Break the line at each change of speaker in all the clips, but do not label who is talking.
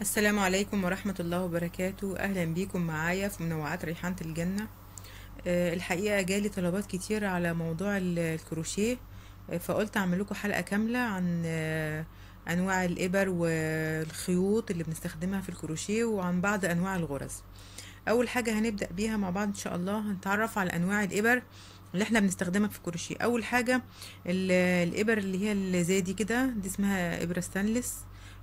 السلام عليكم ورحمة الله وبركاته أهلا بيكم معايا في منوعات ريحانة الجنة آه، الحقيقة جالي طلبات كتير على موضوع الكروشيه آه، فقلت أعمل لكم حلقة كاملة عن آه، أنواع الإبر والخيوط اللي بنستخدمها في الكروشيه وعن بعض أنواع الغرز أول حاجة هنبدأ بيها مع بعض إن شاء الله هنتعرف على أنواع الإبر اللي احنا بنستخدمها في الكروشيه أول حاجة الإبر اللي هي اللي زي دي كده دي اسمها إبرة ستانلس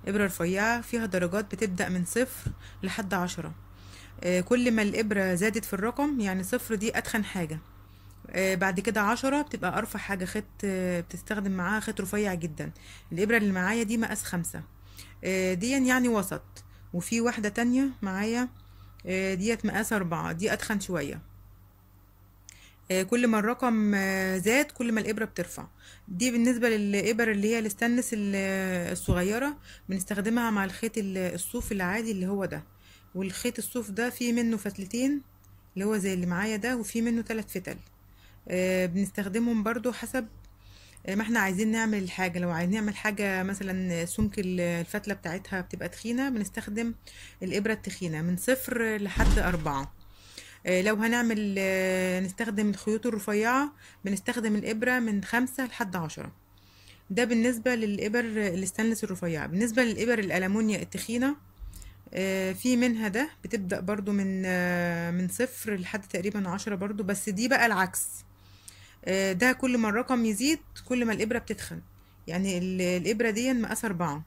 إبرة رفيعة فيها درجات بتبدأ من صفر لحد عشرة آه، كل ما الإبرة زادت في الرقم يعني صفر دي أتخن حاجة آه، بعد كده عشرة بتبقى أرفع حاجة خيط آه، بتستخدم معاها خيط رفيع جدا الإبرة اللي معايا دي مقاس خمسة دي يعني وسط وفي واحدة تانية معايا ديت مقاس أربعة دي أتخن شوية آه، كل ما الرقم آه، زاد كل ما الابره بترفع دي بالنسبه للابر اللي هي الاستنس آه، الصغيره بنستخدمها مع الخيط الصوف العادي اللي هو ده والخيط الصوف ده فيه منه فتلتين اللي هو زي اللي معايا ده وفيه منه ثلاث فتل بنستخدمهم برضو حسب ما احنا عايزين نعمل الحاجه لو عايزين نعمل حاجه مثلا سمك الفتله بتاعتها بتبقى تخينه بنستخدم الابره التخينه من صفر لحد أربعة آه، لو هنعمل آه، نستخدم الخيوط الرفيعة بنستخدم الإبرة من خمسة لحد عشرة ده بالنسبة للإبر الستانلس الرفيعة بالنسبة للإبر الألمونيا التخينة آه، في منها ده بتبدأ برضو من من صفر لحد تقريبا عشرة برضو بس دي بقى العكس ده كل ما الرقم يزيد كل ما الإبرة بتتخن يعني الإبرة دي مقاسها أربعة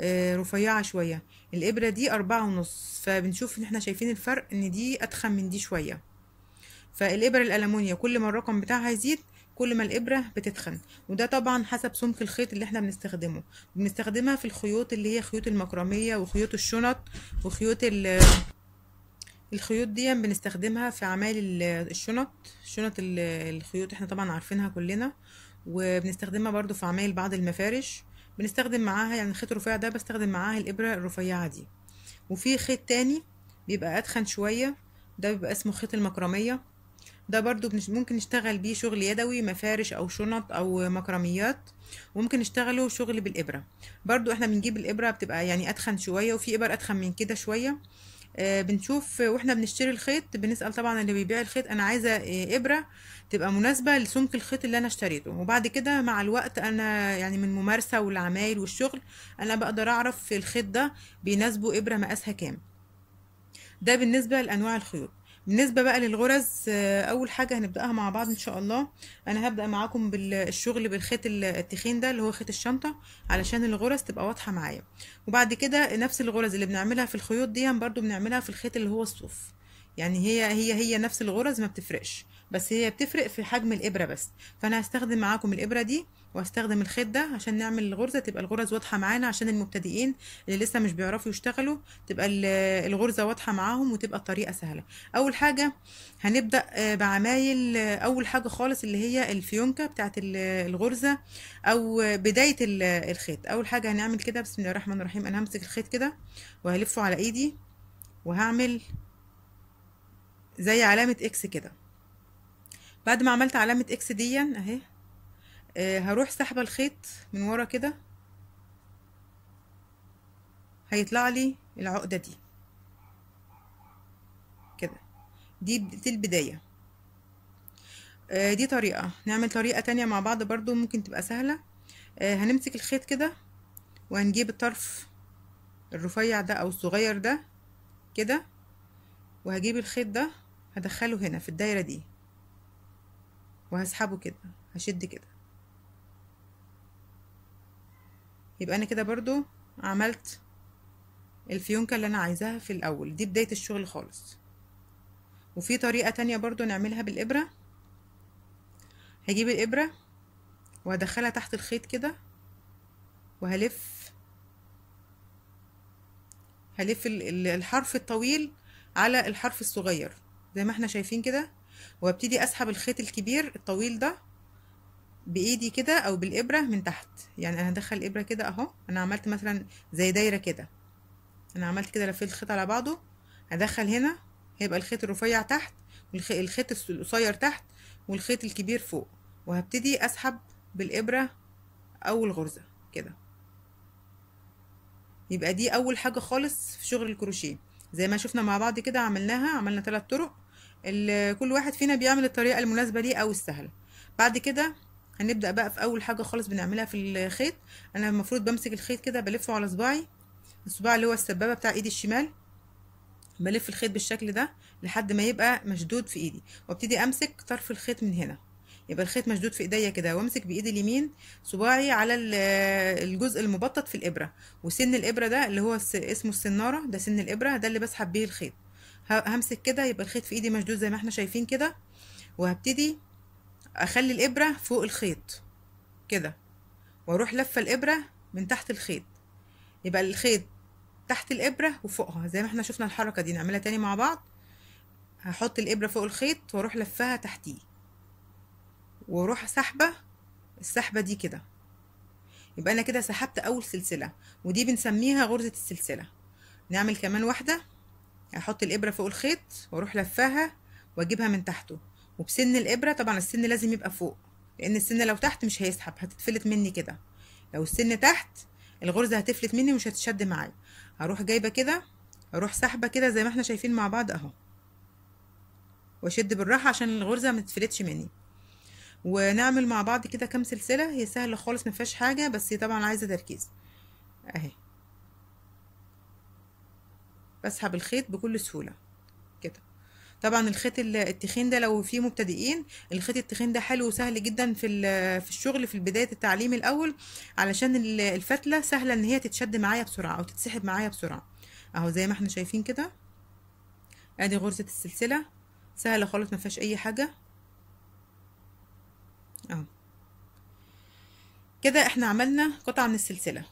آه، رفيعة شوية الإبرة دي أربعة ونص فبنشوف إن إحنا شايفين الفرق إن دي أتخن من دي شوية فالإبرة الألمونيا كل ما الرقم بتاعها يزيد كل ما الإبرة بتتخن وده طبعا حسب سمك الخيط اللي احنا بنستخدمه بنستخدمها في الخيوط اللي هي خيوط المكرمية وخيوط الشنط وخيوط ال الخيوط دي بنستخدمها في اعمال الشنط شنط الخيوط احنا طبعا عارفينها كلنا وبنستخدمها برضو في اعمال بعض المفارش بنستخدم معاها يعني الخيط الرفيع ده بستخدم معاها الابره الرفيعه دي وفي خيط تاني بيبقى اتخن شويه ده بيبقى اسمه خيط المكرميه ده برضو ممكن نشتغل بيه شغل يدوي مفارش او شنط او مكرميات وممكن نشتغله شغل بالابره برضو احنا بنجيب الابره بتبقى يعني اتخن شويه وفي ابر اتخن من كده شويه آه، بنشوف واحنا بنشتري الخيط بنسال طبعا اللي بيبيع الخيط انا عايزه آه، ابره تبقى مناسبة لسمك الخيط اللي أنا اشتريته وبعد كده مع الوقت أنا يعني من ممارسة والعمايل والشغل أنا بقدر أعرف في الخيط ده بيناسبه إبرة مقاسها كام ده بالنسبة لأنواع الخيوط بالنسبة بقى للغرز آه، أول حاجة هنبدأها مع بعض إن شاء الله أنا هبدأ معاكم بالشغل بالخيط التخين ده اللي هو خيط الشنطة علشان الغرز تبقى واضحة معايا وبعد كده نفس الغرز اللي بنعملها في الخيوط دي برضو بنعملها في الخيط اللي هو الصوف يعني هي هي هي نفس الغرز ما بتفرقش بس هي بتفرق في حجم الابره بس فانا هستخدم معاكم الابره دي وهستخدم الخيط ده عشان نعمل الغرزه تبقى الغرز واضحه معانا عشان المبتدئين اللي لسه مش بيعرفوا يشتغلوا تبقى الغرزه واضحه معاهم وتبقى الطريقه سهله اول حاجه هنبدا آه، بعمايل آه، اول حاجه خالص اللي هي الفيونكه بتاعه الغرزه او بدايه الخيط اول حاجه هنعمل كده بسم الله الرحمن الرحيم انا همسك الخيط كده وهلفه على ايدي وهعمل زي علامه اكس كده بعد ما عملت علامة اكس دي يعني اهي آه، هروح سحب الخيط من ورا كده هيطلع لي العقدة دي كده دي دي البداية آه، دي طريقة نعمل طريقة تانية مع بعض برضو ممكن تبقى سهلة آه، هنمسك الخيط كده وهنجيب الطرف الرفيع ده او الصغير ده كده وهجيب الخيط ده هدخله هنا في الدايرة دي وهسحبه كده هشد كده يبقى انا كده برضو عملت الفيونكة اللي انا عايزاها في الاول دي بداية الشغل خالص وفي طريقة تانية برضو نعملها بالابرة هجيب الابرة وهدخلها تحت الخيط كده وهلف هلف الحرف الطويل على الحرف الصغير زي ما احنا شايفين كده وابتدي اسحب الخيط الكبير الطويل ده بايدي كده او بالابره من تحت يعني انا هدخل الابره كده اهو انا عملت مثلا زي دايره كده انا عملت كده لفيت الخيط على بعضه هدخل هنا هيبقى الخيط الرفيع تحت والخيط القصير تحت والخيط الكبير فوق وهبتدي اسحب بالابره اول غرزه كده يبقى دي اول حاجه خالص في شغل الكروشيه زي ما شفنا مع بعض كده عملناها عملنا ثلاث طرق كل واحد فينا بيعمل الطريقه المناسبه ليه او السهله بعد كده هنبدا بقى في اول حاجه خالص بنعملها في الخيط انا المفروض بمسك الخيط كده بلفه على صباعي الصباع اللي هو السبابه بتاع ايدي الشمال بلف الخيط بالشكل ده لحد ما يبقى مشدود في ايدي وابتدي امسك طرف الخيط من هنا يبقى الخيط مشدود في ايديا كده وامسك بايدي اليمين صباعي على الجزء المبطط في الابره وسن الابره ده اللي هو اسمه السناره ده سن الابره ده اللي بسحب بيه الخيط همسك كده يبقى الخيط في ايدي مشدود زي ما احنا شايفين كده وهبتدي اخلي الابره فوق الخيط كده واروح لفه الابره من تحت الخيط يبقى الخيط تحت الابره وفوقها زي ما احنا شفنا الحركه دي نعملها تاني مع بعض هحط الابره فوق الخيط واروح لفها تحتيه واروح سحبه السحبه دي كده يبقى انا كده سحبت اول سلسله ودي بنسميها غرزه السلسله نعمل كمان واحده يعني احط الابره فوق الخيط واروح لفاها واجيبها من تحته وبسن الابره طبعا السن لازم يبقى فوق لان السن لو تحت مش هيسحب هتتفلت مني كده لو السن تحت الغرزه هتفلت مني ومش هتشد معايا هروح جايبه كده اروح سحبه كده زي ما احنا شايفين مع بعض اهو واشد بالراحه عشان الغرزه ما تفلتش مني ونعمل مع بعض كده كام سلسله هي سهله خالص ما فيهاش حاجه بس طبعا عايزه تركيز اهي بسحب الخيط بكل سهولة كده طبعا الخيط التخين ده لو في مبتدئين الخيط التخين ده حلو وسهل جدا في في الشغل في بدايه التعليم الاول علشان الفتله سهله ان هي تتشد معايا بسرعه او تتسحب معايا بسرعه اهو زي ما احنا شايفين كده ادي غرزه السلسله سهله خالص ما فيهاش اي حاجه اهو كده احنا عملنا قطعه من السلسله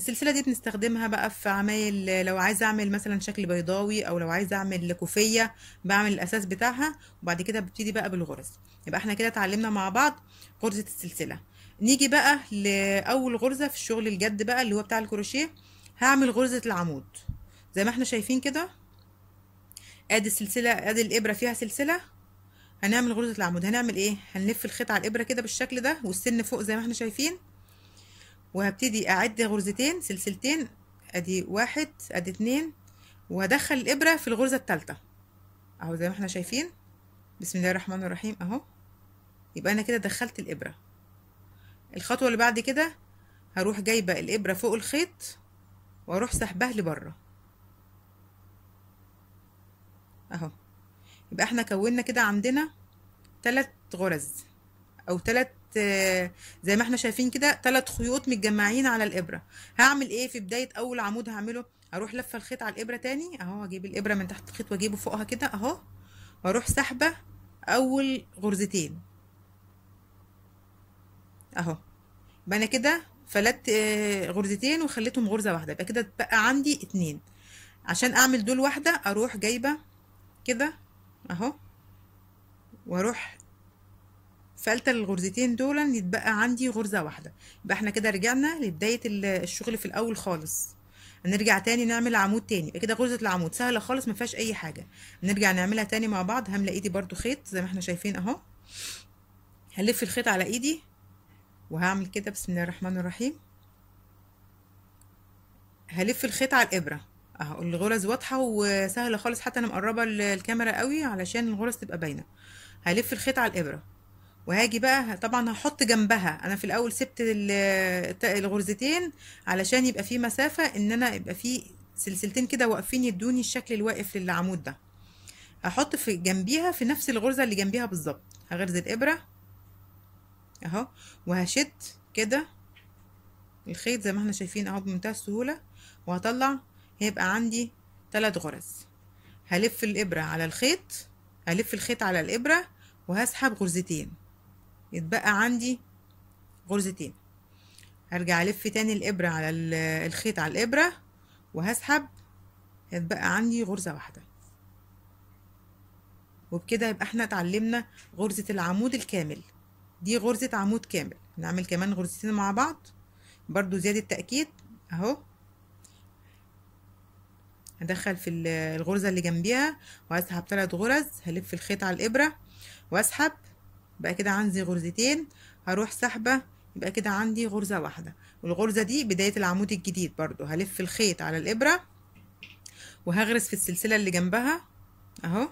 السلسله دي بنستخدمها بقى في عمايل لو عايزه اعمل مثلا شكل بيضاوي او لو عايزه اعمل كوفيه بعمل الاساس بتاعها وبعد كده ببتدي بقى بالغرز يبقى احنا كده اتعلمنا مع بعض غرزه السلسله نيجي بقى لاول غرزه في الشغل الجد بقى اللي هو بتاع الكروشيه هعمل غرزه العمود زي ما احنا شايفين كده ادي السلسله ادي الابره فيها سلسله هنعمل غرزه العمود هنعمل ايه هنلف الخيط على الابره كده بالشكل ده والسن فوق زي ما احنا شايفين وهبتدي اعد غرزتين سلسلتين ادي واحد ادي اتنين وهدخل الابره في الغرزه التالتة اهو زي ما احنا شايفين بسم الله الرحمن الرحيم اهو يبقى انا كده دخلت الابره الخطوه اللي بعد كده هروح جايبه الابره فوق الخيط واروح سحبه لبره اهو يبقى احنا كونا كده عندنا تلات غرز او تلات زي ما احنا شايفين كده ثلاث خيوط متجمعين على الابره هعمل ايه في بدايه اول عمود هعمله اروح لفه الخيط على الابره تاني اهو اجيب الابره من تحت الخيط واجيبه فوقها كده اهو واروح سحبه اول غرزتين اهو يبقى انا كده فلت آه، غرزتين وخليتهم غرزه واحده يبقى كده اتبقى عندي اتنين عشان اعمل دول واحده اروح جايبه كده اهو واروح فالتة الغرزتين دول يتبقى عندي غرزة واحدة يبقى احنا كده رجعنا لبداية الشغل في الأول خالص هنرجع تاني نعمل عمود تاني يبقى كده غرزة العمود سهلة خالص ما فيهاش أي حاجة نرجع نعملها تاني مع بعض هملأ ايدي برضو خيط زي ما احنا شايفين اهو هلف الخيط على ايدي وهعمل كده بسم الله الرحمن الرحيم هلف الخيط على الإبرة اهو الغرز واضحة وسهلة خالص حتى أنا مقربة الكاميرا قوي علشان الغرز تبقى باينة هلف الخيط على الإبرة وهاجي بقى طبعا هحط جنبها انا في الاول سبت الغرزتين علشان يبقى في مسافه ان انا يبقى في سلسلتين كده واقفين يدوني الشكل الواقف للعمود ده هحط في جنبيها في نفس الغرزه اللي جنبيها بالظبط هغرز الابره اهو وهشد كده الخيط زي ما احنا شايفين اهو بمنتهى السهوله وهطلع هيبقى عندي ثلاث غرز هلف الابره على الخيط هلف الخيط على الابره وهسحب غرزتين يتبقى عندي غرزتين هرجع الف تاني الابره على الخيط على الابره وهسحب يتبقى عندي غرزه واحده وبكده يبقى احنا اتعلمنا غرزه العمود الكامل دي غرزه عمود كامل نعمل كمان غرزتين مع بعض برضو زياده تاكيد اهو هدخل في الغرزه اللي جنبيها وهسحب ثلاث غرز هلف الخيط على الابره واسحب يبقى كده عندي غرزتين هروح سحبه يبقى كده عندي غرزه واحده والغرزه دي بدايه العمود الجديد برضو هلف الخيط على الابره وهغرز في السلسله اللي جنبها اهو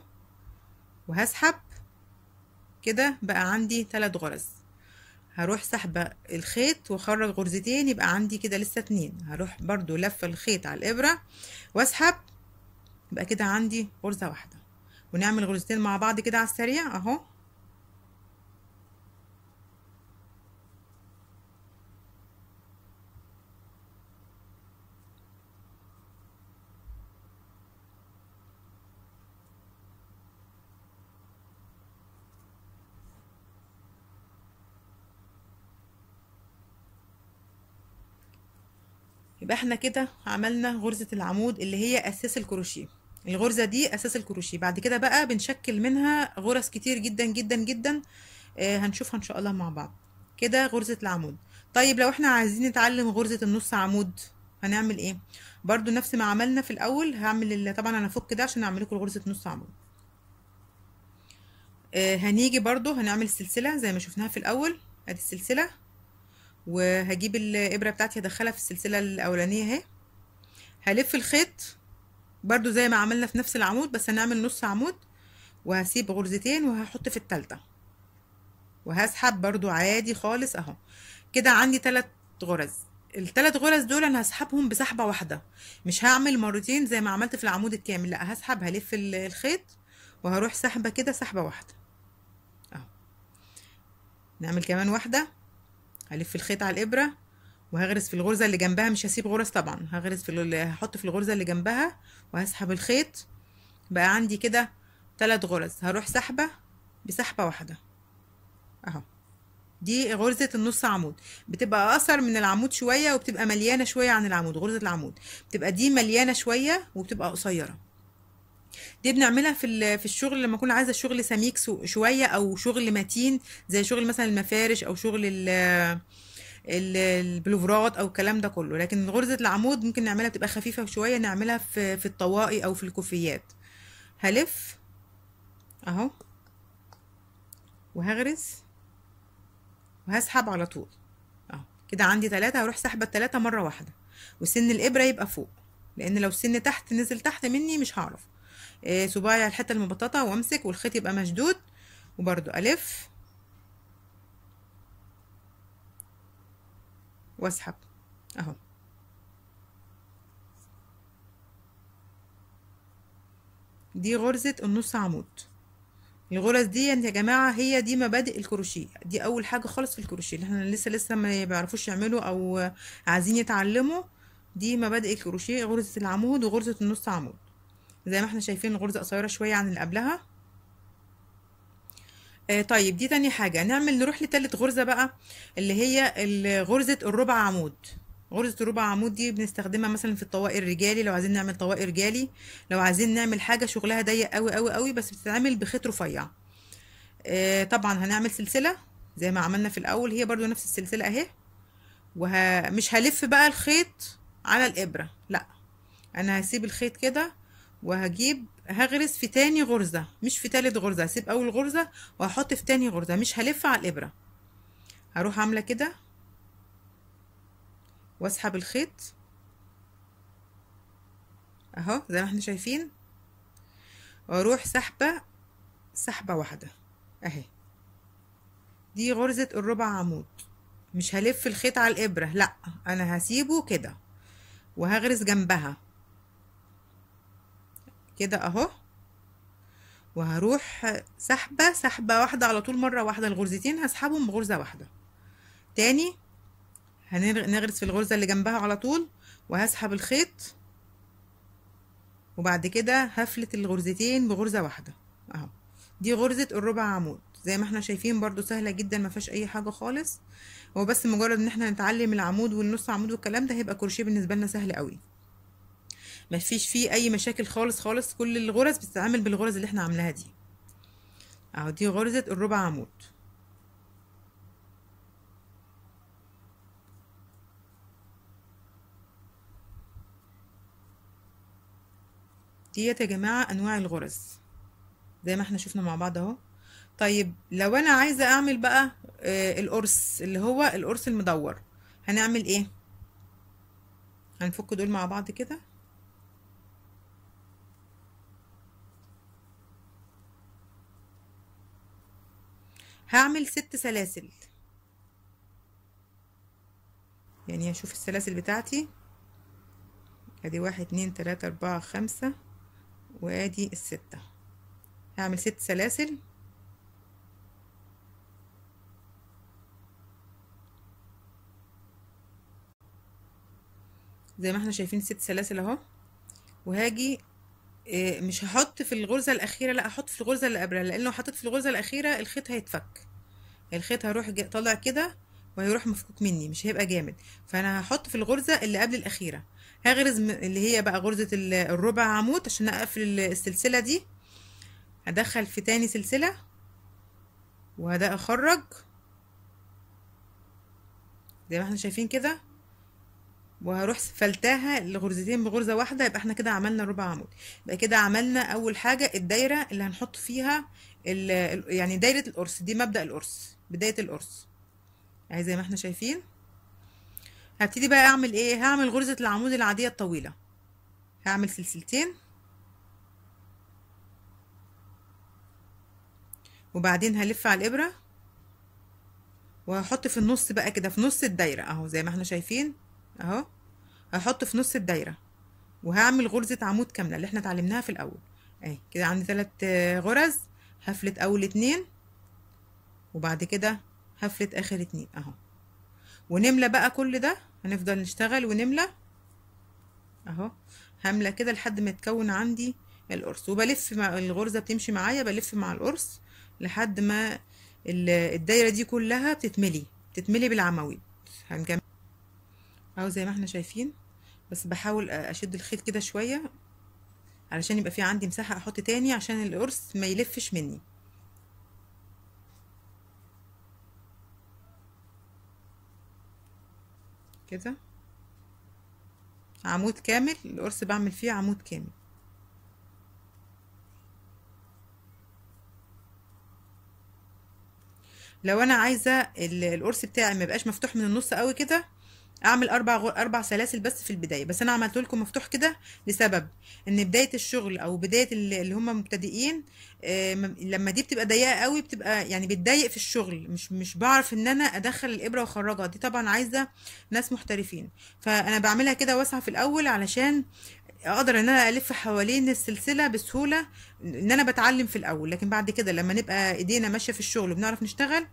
وهسحب كده بقى عندي ثلاث غرز هروح سحبه الخيط واخرج غرزتين يبقى عندي كده لسه اتنين هروح برضو لف الخيط على الابره واسحب يبقى كده عندي غرزه واحده ونعمل غرزتين مع بعض كده على السريع اهو يبقى احنا كده عملنا غرزه العمود اللي هي اساس الكروشيه الغرزه دي اساس الكروشيه بعد كده بقى بنشكل منها غرز كتير جدا جدا جدا آه هنشوفها ان شاء الله مع بعض كده غرزه العمود طيب لو احنا عايزين نتعلم غرزه النص عمود هنعمل ايه برضو نفس ما عملنا في الاول هعمل طبعا انا هفك ده عشان اعمل لكم غرزه نص عمود آه هنيجي برضو هنعمل سلسله زي ما شفناها في الاول ادي السلسله وهجيب الابره بتاعتي هدخلها في السلسله الاولانيه اهي هلف الخيط برده زي ما عملنا في نفس العمود بس هنعمل نص عمود وهسيب غرزتين وهحط في الثالثه وهسحب برضو عادي خالص اهو كده عندي تلات غرز الثلاث غرز دول انا هسحبهم بسحبة واحدة مش هعمل مرتين زي ما عملت في العمود الكامل لا هسحب هلف الخيط وهروح سحبة كده سحبة واحدة اهو نعمل كمان واحدة هلف الخيط على الابره وهغرز في الغرزه اللي جنبها مش هسيب غرز طبعا هغرز في هحط في الغرزه اللي جنبها وهسحب الخيط بقى عندي كده ثلاث غرز هروح سحبه بسحبه واحده اهو دي غرزة النص عمود بتبقى أقصر من العمود شوية وبتبقى مليانة شوية عن العمود غرزة العمود بتبقى دي مليانة شوية وبتبقى قصيرة دي بنعملها في في الشغل لما اكون عايزه شغل سميك شويه او شغل متين زي شغل مثلا المفارش او شغل ال البلوفرات او الكلام ده كله لكن غرزه العمود ممكن نعملها بتبقى خفيفه شويه نعملها في في الطواقي او في الكوفيات هلف اهو وهغرز وهسحب على طول اهو كده عندي تلاتة هروح سحبة التلاتة مرة واحدة وسن الإبرة يبقى فوق لأن لو السن تحت نزل تحت مني مش هعرف إيه، صباعي على الحته المبططه وامسك والخيط يبقى مشدود وبرده الف واسحب اهو دي غرزة النص عمود الغرز دي يعني يا جماعة هي دي مبادئ الكروشيه دي أول حاجة خالص في الكروشيه اللي احنا لسه لسه ما بيعرفوش يعملوا أو عايزين يتعلموا دي مبادئ الكروشيه غرزة العمود وغرزة النص عمود زي ما احنا شايفين الغرزة قصيرة شوية عن اللي قبلها آه طيب دي تاني حاجة نعمل نروح لتالت غرزة بقى اللي هي غرزة الربع عمود غرزة الربع عمود دي بنستخدمها مثلا في الطواقي الرجالي لو عايزين نعمل طواقي رجالي لو عايزين نعمل حاجة شغلها ضيق قوي قوي قوي بس بتتعمل بخيط رفيع آه طبعا هنعمل سلسلة زي ما عملنا في الأول هي برضو نفس السلسلة اهي ومش هلف بقى الخيط على الإبرة لأ انا هسيب الخيط كده وهجيب هغرس في تاني غرزة مش في تالت غرزة هسيب أول غرزة وهحط في تاني غرزة مش هلف على الإبرة هروح عاملة كده واسحب الخيط اهو زي ما احنا شايفين واروح سحبة سحبة واحدة اهي دي غرزة الربع عمود مش هلف الخيط على الإبرة لأ أنا هسيبه كده وهغرز جنبها كده اهو وهروح سحبه سحبه واحده على طول مره واحده الغرزتين هسحبهم بغرزه واحده تاني هنغرز في الغرزه اللي جنبها على طول وهسحب الخيط وبعد كده هفلت الغرزتين بغرزه واحده اهو دي غرزه الربع عمود زي ما احنا شايفين برضو سهله جدا ما فيهاش اي حاجه خالص هو بس مجرد ان احنا نتعلم العمود والنص عمود والكلام ده هيبقى كروشيه بالنسبه لنا سهل قوي ما فيش فيه اي مشاكل خالص خالص كل الغرز بتتعامل بالغرز اللي احنا عاملاها دي اهو دي غرزة الربع عمود ديت يا جماعة انواع الغرز زي ما احنا شفنا مع بعض اهو طيب لو انا عايزة اعمل بقى آه، القرص اللي هو القرص المدور هنعمل ايه هنفك دول مع بعض كده هعمل ست سلاسل يعني هشوف السلاسل بتاعتي ادي واحد اتنين تلاتة اربعة خمسة وادي الستة هعمل ست سلاسل زي ما احنا شايفين ست سلاسل اهو وهاجي آه، مش هحط في الغرزه الاخيره لا احط في الغرزه اللي قبلها لان لو حطيت في الغرزه الاخيره الخيط هيتفك الخيط هروح طالع كده وهيروح مفكوك مني مش هيبقى جامد فانا هحط في الغرزه اللي قبل الاخيره هغرز اللي هي بقى غرزه الربع عمود عشان اقفل السلسله دي هدخل في تاني سلسله وهدا اخرج زي ما احنا شايفين كده وهروح فلتاها لغرزتين بغرزه واحده يبقى احنا كده عملنا ربع عمود يبقى كده عملنا اول حاجه الدايره اللي هنحط فيها يعني دايره القرص دي مبدا القرص بدايه القرص اهي يعني زي ما احنا شايفين هبتدي بقى اعمل ايه هعمل غرزه العمود العاديه الطويله هعمل سلسلتين وبعدين هلف على الابره وهحط في النص بقى كده في نص الدايره اهو زي ما احنا شايفين اهو هحط في نص الدايره وهعمل غرزه عمود كامله اللي احنا اتعلمناها في الاول اهي كده عندي ثلاث آه، غرز هفلت اول اتنين وبعد كده هفلت اخر اتنين اهو ونملى بقى كل ده هنفضل نشتغل ونملى اهو هملى كده لحد ما يتكون عندي القرص وبلف مع الغرزه بتمشي معايا بلف مع القرص لحد ما الدايره دي كلها بتتملي بتتملي بالعواميد هنكمل اهو زي ما احنا شايفين بس بحاول اشد الخيط كده شويه علشان يبقى في عندي مساحه احط تاني عشان القرص ما يلفش مني كده عمود كامل القرص بعمل فيه عمود كامل لو انا عايزه القرص بتاعي ما يبقاش مفتوح من النص قوي كده اعمل اربع اربع سلاسل بس في البدايه بس انا عملت لكم مفتوح كده لسبب ان بدايه الشغل او بدايه اللي هم مبتدئين آه، لما دي بتبقى ضيقه قوي بتبقى يعني بتضايق في الشغل مش مش بعرف ان انا ادخل الابره واخرجها دي طبعا عايزه ناس محترفين فانا بعملها كده واسعه في الاول علشان اقدر ان انا الف حوالين السلسله بسهوله ان انا بتعلم في الاول لكن بعد كده لما نبقى ايدينا ماشيه في الشغل وبنعرف نشتغل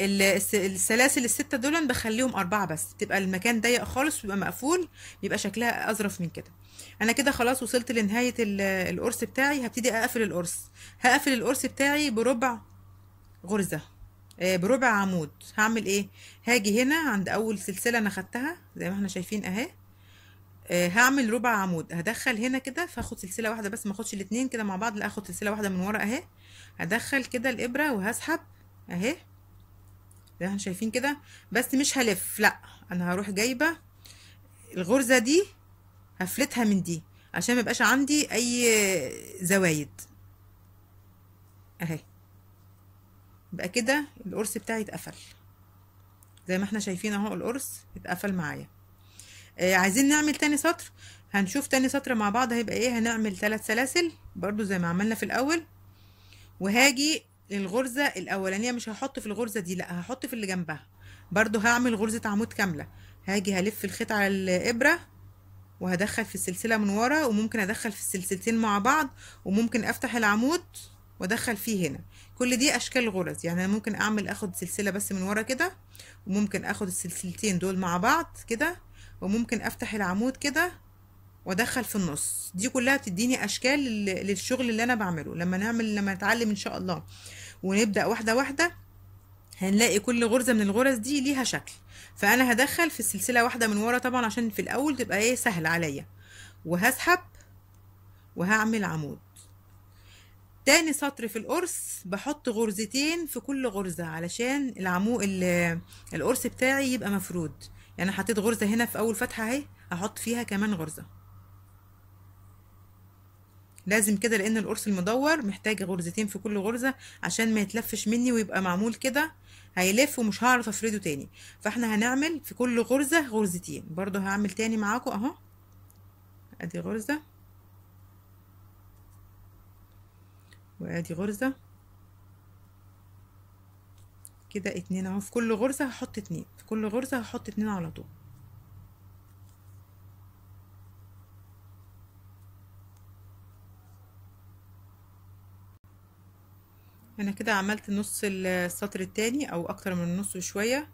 السلاسل الستة دول بخليهم أربعة بس تبقى المكان ضيق خالص ويبقى مقفول يبقى شكلها أظرف من كده أنا كده خلاص وصلت لنهاية القرص بتاعي هبتدي أقفل القرص هقفل القرص بتاعي بربع غرزة آه، بربع عمود هعمل ايه هاجي هنا عند اول سلسلة انا خدتها زي ما احنا شايفين اهي آه، هعمل ربع عمود هدخل هنا كده فاخد سلسله واحده بس ما اخدش الاثنين كده مع بعض لا اخد سلسله واحده من ورا اهي هدخل كده الابره وهسحب اهي زي ما احنا شايفين كده بس مش هلف لا انا هروح جايبه الغرزه دي هفلتها من دي عشان ما يبقاش عندي اي زوايد اهي يبقى كده القرص بتاعي اتقفل زي ما احنا شايفين اهو القرص اتقفل معايا آه عايزين نعمل تاني سطر هنشوف تاني سطر مع بعض هيبقى ايه هنعمل ثلاث سلاسل برضو زي ما عملنا في الاول وهاجي الغرزة الأولانية مش هحط في الغرزة دي لأ هحط في اللي جنبها برده هعمل غرزة عمود كاملة هاجي هلف الخيط على الإبرة وهدخل في السلسلة من ورا وممكن أدخل في السلسلتين مع بعض وممكن أفتح العمود وأدخل فيه هنا كل دي أشكال غرز يعني أنا ممكن أعمل أخد سلسلة بس من ورا كده وممكن أخد السلسلتين دول مع بعض كده وممكن أفتح العمود كده وادخل في النص دي كلها بتديني اشكال للشغل اللي انا بعمله لما نعمل لما نتعلم ان شاء الله ونبدا واحده واحده هنلاقي كل غرزه من الغرز دي ليها شكل فانا هدخل في السلسله واحده من ورا طبعا عشان في الاول تبقى ايه سهله عليا وهسحب وهعمل عمود تاني سطر في القرص بحط غرزتين في كل غرزة علشان العمو القرص بتاعي يبقى مفرود يعني حطيت غرزة هنا في أول فتحة اهي أحط فيها كمان غرزة لازم كده لان القرص المدور محتاج غرزتين في كل غرزة عشان ما يتلفش مني ويبقى معمول كده هيلف ومش هعرف افرده تاني فاحنا هنعمل في كل غرزة غرزتين برضو هعمل تاني معاكم اهو ادي غرزة وادي غرزة كده اتنين اهو في كل غرزة هحط اتنين في كل غرزة هحط اتنين على طول انا كده عملت نص السطر التاني او اكتر من النص شوية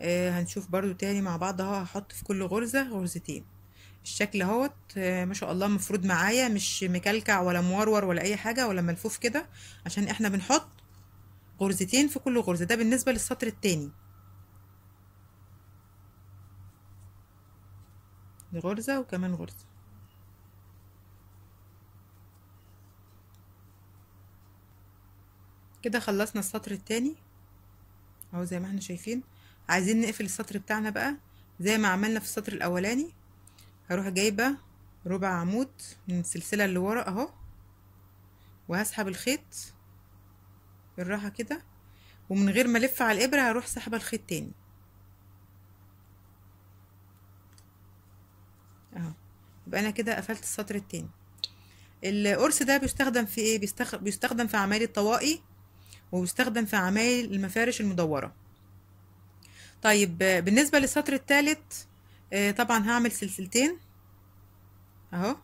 آه هنشوف برضو تاني مع بعض اهو هحط في كل غرزة غرزتين الشكل اهوت آه ما شاء الله مفروض معايا مش مكلكع ولا مورور ولا اي حاجة ولا ملفوف كده عشان احنا بنحط غرزتين في كل غرزة ده بالنسبة للسطر التاني غرزة وكمان غرزة كده خلصنا السطر التاني اهو زي ما احنا شايفين عايزين نقفل السطر بتاعنا بقى زي ما عملنا في السطر الاولاني هروح جايبه ربع عمود من السلسله اللي ورا اهو وهسحب الخيط بالراحه كده ومن غير ما الف على الابره هروح ساحبه الخيط تاني اهو يبقى انا كده قفلت السطر التاني القرص ده بيستخدم في ايه بيستخدم في عمال الطوائي وبيستخدم في عمايل المفارش المدورة طيب بالنسبة للسطر الثالث آه، طبعا هعمل سلسلتين اهو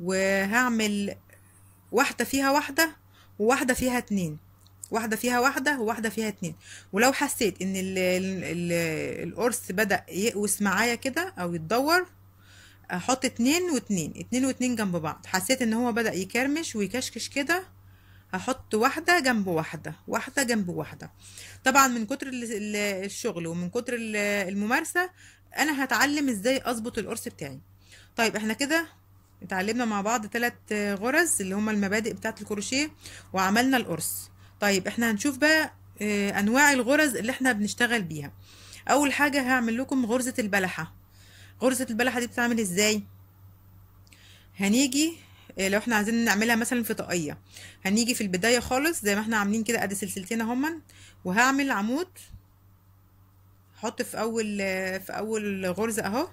وهعمل واحدة فيها واحدة وواحدة فيها اتنين واحدة فيها واحدة وواحدة فيها اتنين ولو حسيت ان القرص بدأ يقوس معايا كده او يتدور احط اتنين واتنين اتنين واتنين جنب بعض حسيت ان هو بدأ يكرمش ويكشكش كده هحط واحده جنب واحده واحده جنب واحده طبعا من كتر الشغل ومن كتر الممارسه انا هتعلم ازاي اظبط القرص بتاعي طيب احنا كده اتعلمنا مع بعض ثلاث غرز اللي هما المبادئ بتاعه الكروشيه وعملنا القرص طيب احنا هنشوف بقى آه، انواع الغرز اللي احنا بنشتغل بيها اول حاجه هعمل لكم غرزه البلحه غرزه البلحه دي بتتعمل ازاي هنيجي إيه، لو احنا عايزين نعملها مثلا في طاقيه هنيجي في البدايه خالص زي ما احنا عاملين كده ادي سلسلتين اهما وهعمل عمود هحط في اول في اول غرزه اهو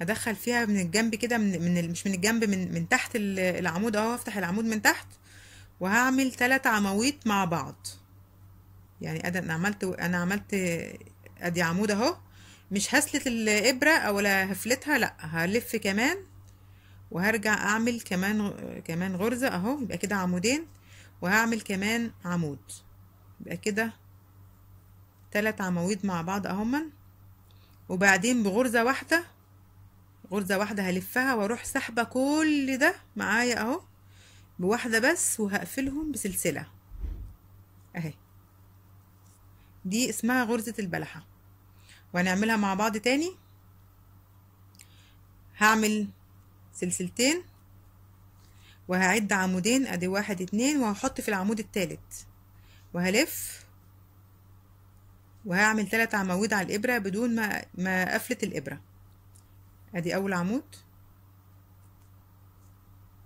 هدخل فيها من الجنب كده من, من مش من الجنب من من تحت العمود اهو هفتح العمود من تحت وهعمل ثلاث عواميد مع بعض يعني ادي انا عملت انا عملت ادي عمود اهو مش هسلت الابره ولا هفلتها لا هلف كمان وهرجع اعمل كمان كمان غرزة اهو يبقى كده عمودين وهعمل كمان عمود يبقى كده تلات عواميد مع بعض اهما وبعدين بغرزة واحدة غرزة واحدة هلفها واروح سحبة كل ده معايا اهو بواحدة بس وهقفلهم بسلسلة اهي دي اسمها غرزة البلحة وهنعملها مع بعض تاني هعمل سلسلتين وهعد عمودين ادي واحد اتنين وهحط في العمود التالت وهلف وهعمل تلات عمود على الابره بدون ما ما قفلت الابره ادي اول عمود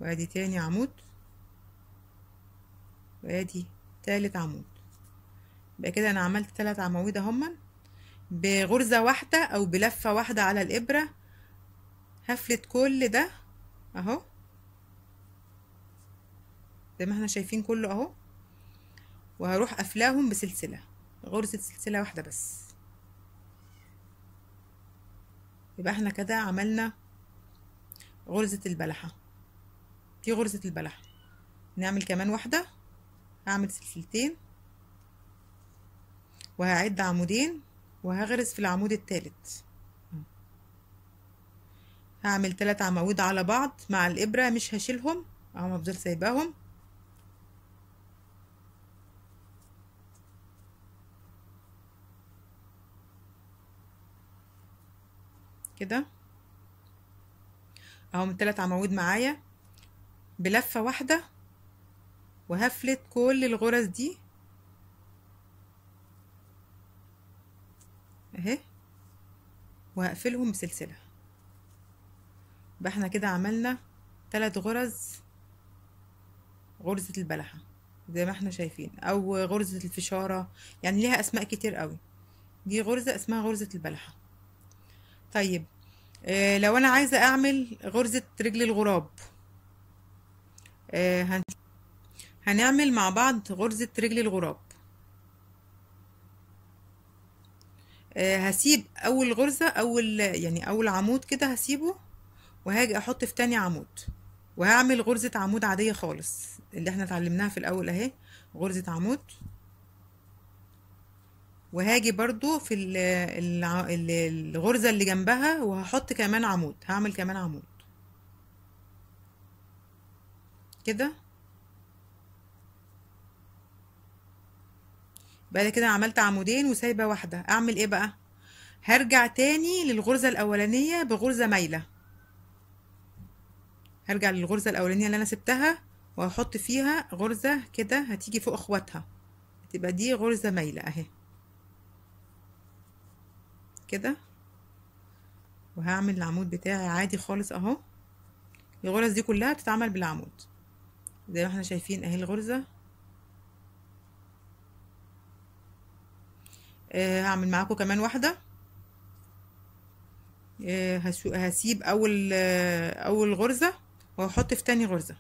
وادي تاني عمود وادي تالت عمود يبقى كده انا عملت تلات عواميد اهما بغرزه واحده او بلفه واحده على الابره هفلت كل ده اهو زي ما احنا شايفين كله اهو وهروح قافلاهم بسلسله غرزه سلسله واحده بس يبقى احنا كده عملنا غرزه البلحه دي غرزه البلحه نعمل كمان واحده هعمل سلسلتين وهعد عمودين وهغرز في العمود الثالث هعمل تلات عواميد على بعض مع الابره مش هشيلهم اهو هفضل سايباهم كده اهو من تلات عمود معايا بلفه واحده وهفلت كل الغرز دي اهي وهقفلهم بسلسله يبقى احنا كده عملنا ثلاث غرز غرزة البلحة زي ما احنا شايفين او غرزة الفشارة يعني ليها اسماء كتير قوي دي غرزة اسمها غرزة البلحة طيب اه لو انا عايزة اعمل غرزة رجل الغراب اه هنعمل مع بعض غرزة رجل الغراب اه هسيب اول غرزة اول يعني اول عمود كده هسيبه وهاجي احط في تاني عمود وهعمل غرزة عمود عادية خالص اللي احنا اتعلمناها في الاول اهي غرزة عمود وهاجي برضو في الغرزة اللي جنبها وهحط كمان عمود هعمل كمان عمود كده بعد كده عملت عمودين وسايبة واحدة اعمل ايه بقى هرجع تاني للغرزة الاولانية بغرزة مايلة هرجع للغرزة الأولانية اللي أنا سبتها وهحط فيها غرزة كده هتيجي فوق أخواتها تبقى دي غرزة مايلة أهي كده وهعمل العمود بتاعي عادي خالص أهو الغرز دي كلها بتتعمل بالعمود زي ما احنا شايفين أهي الغرزة آه هعمل معاكم كمان واحدة آه هسيب أول آه أول غرزة وهحط في تاني غرزة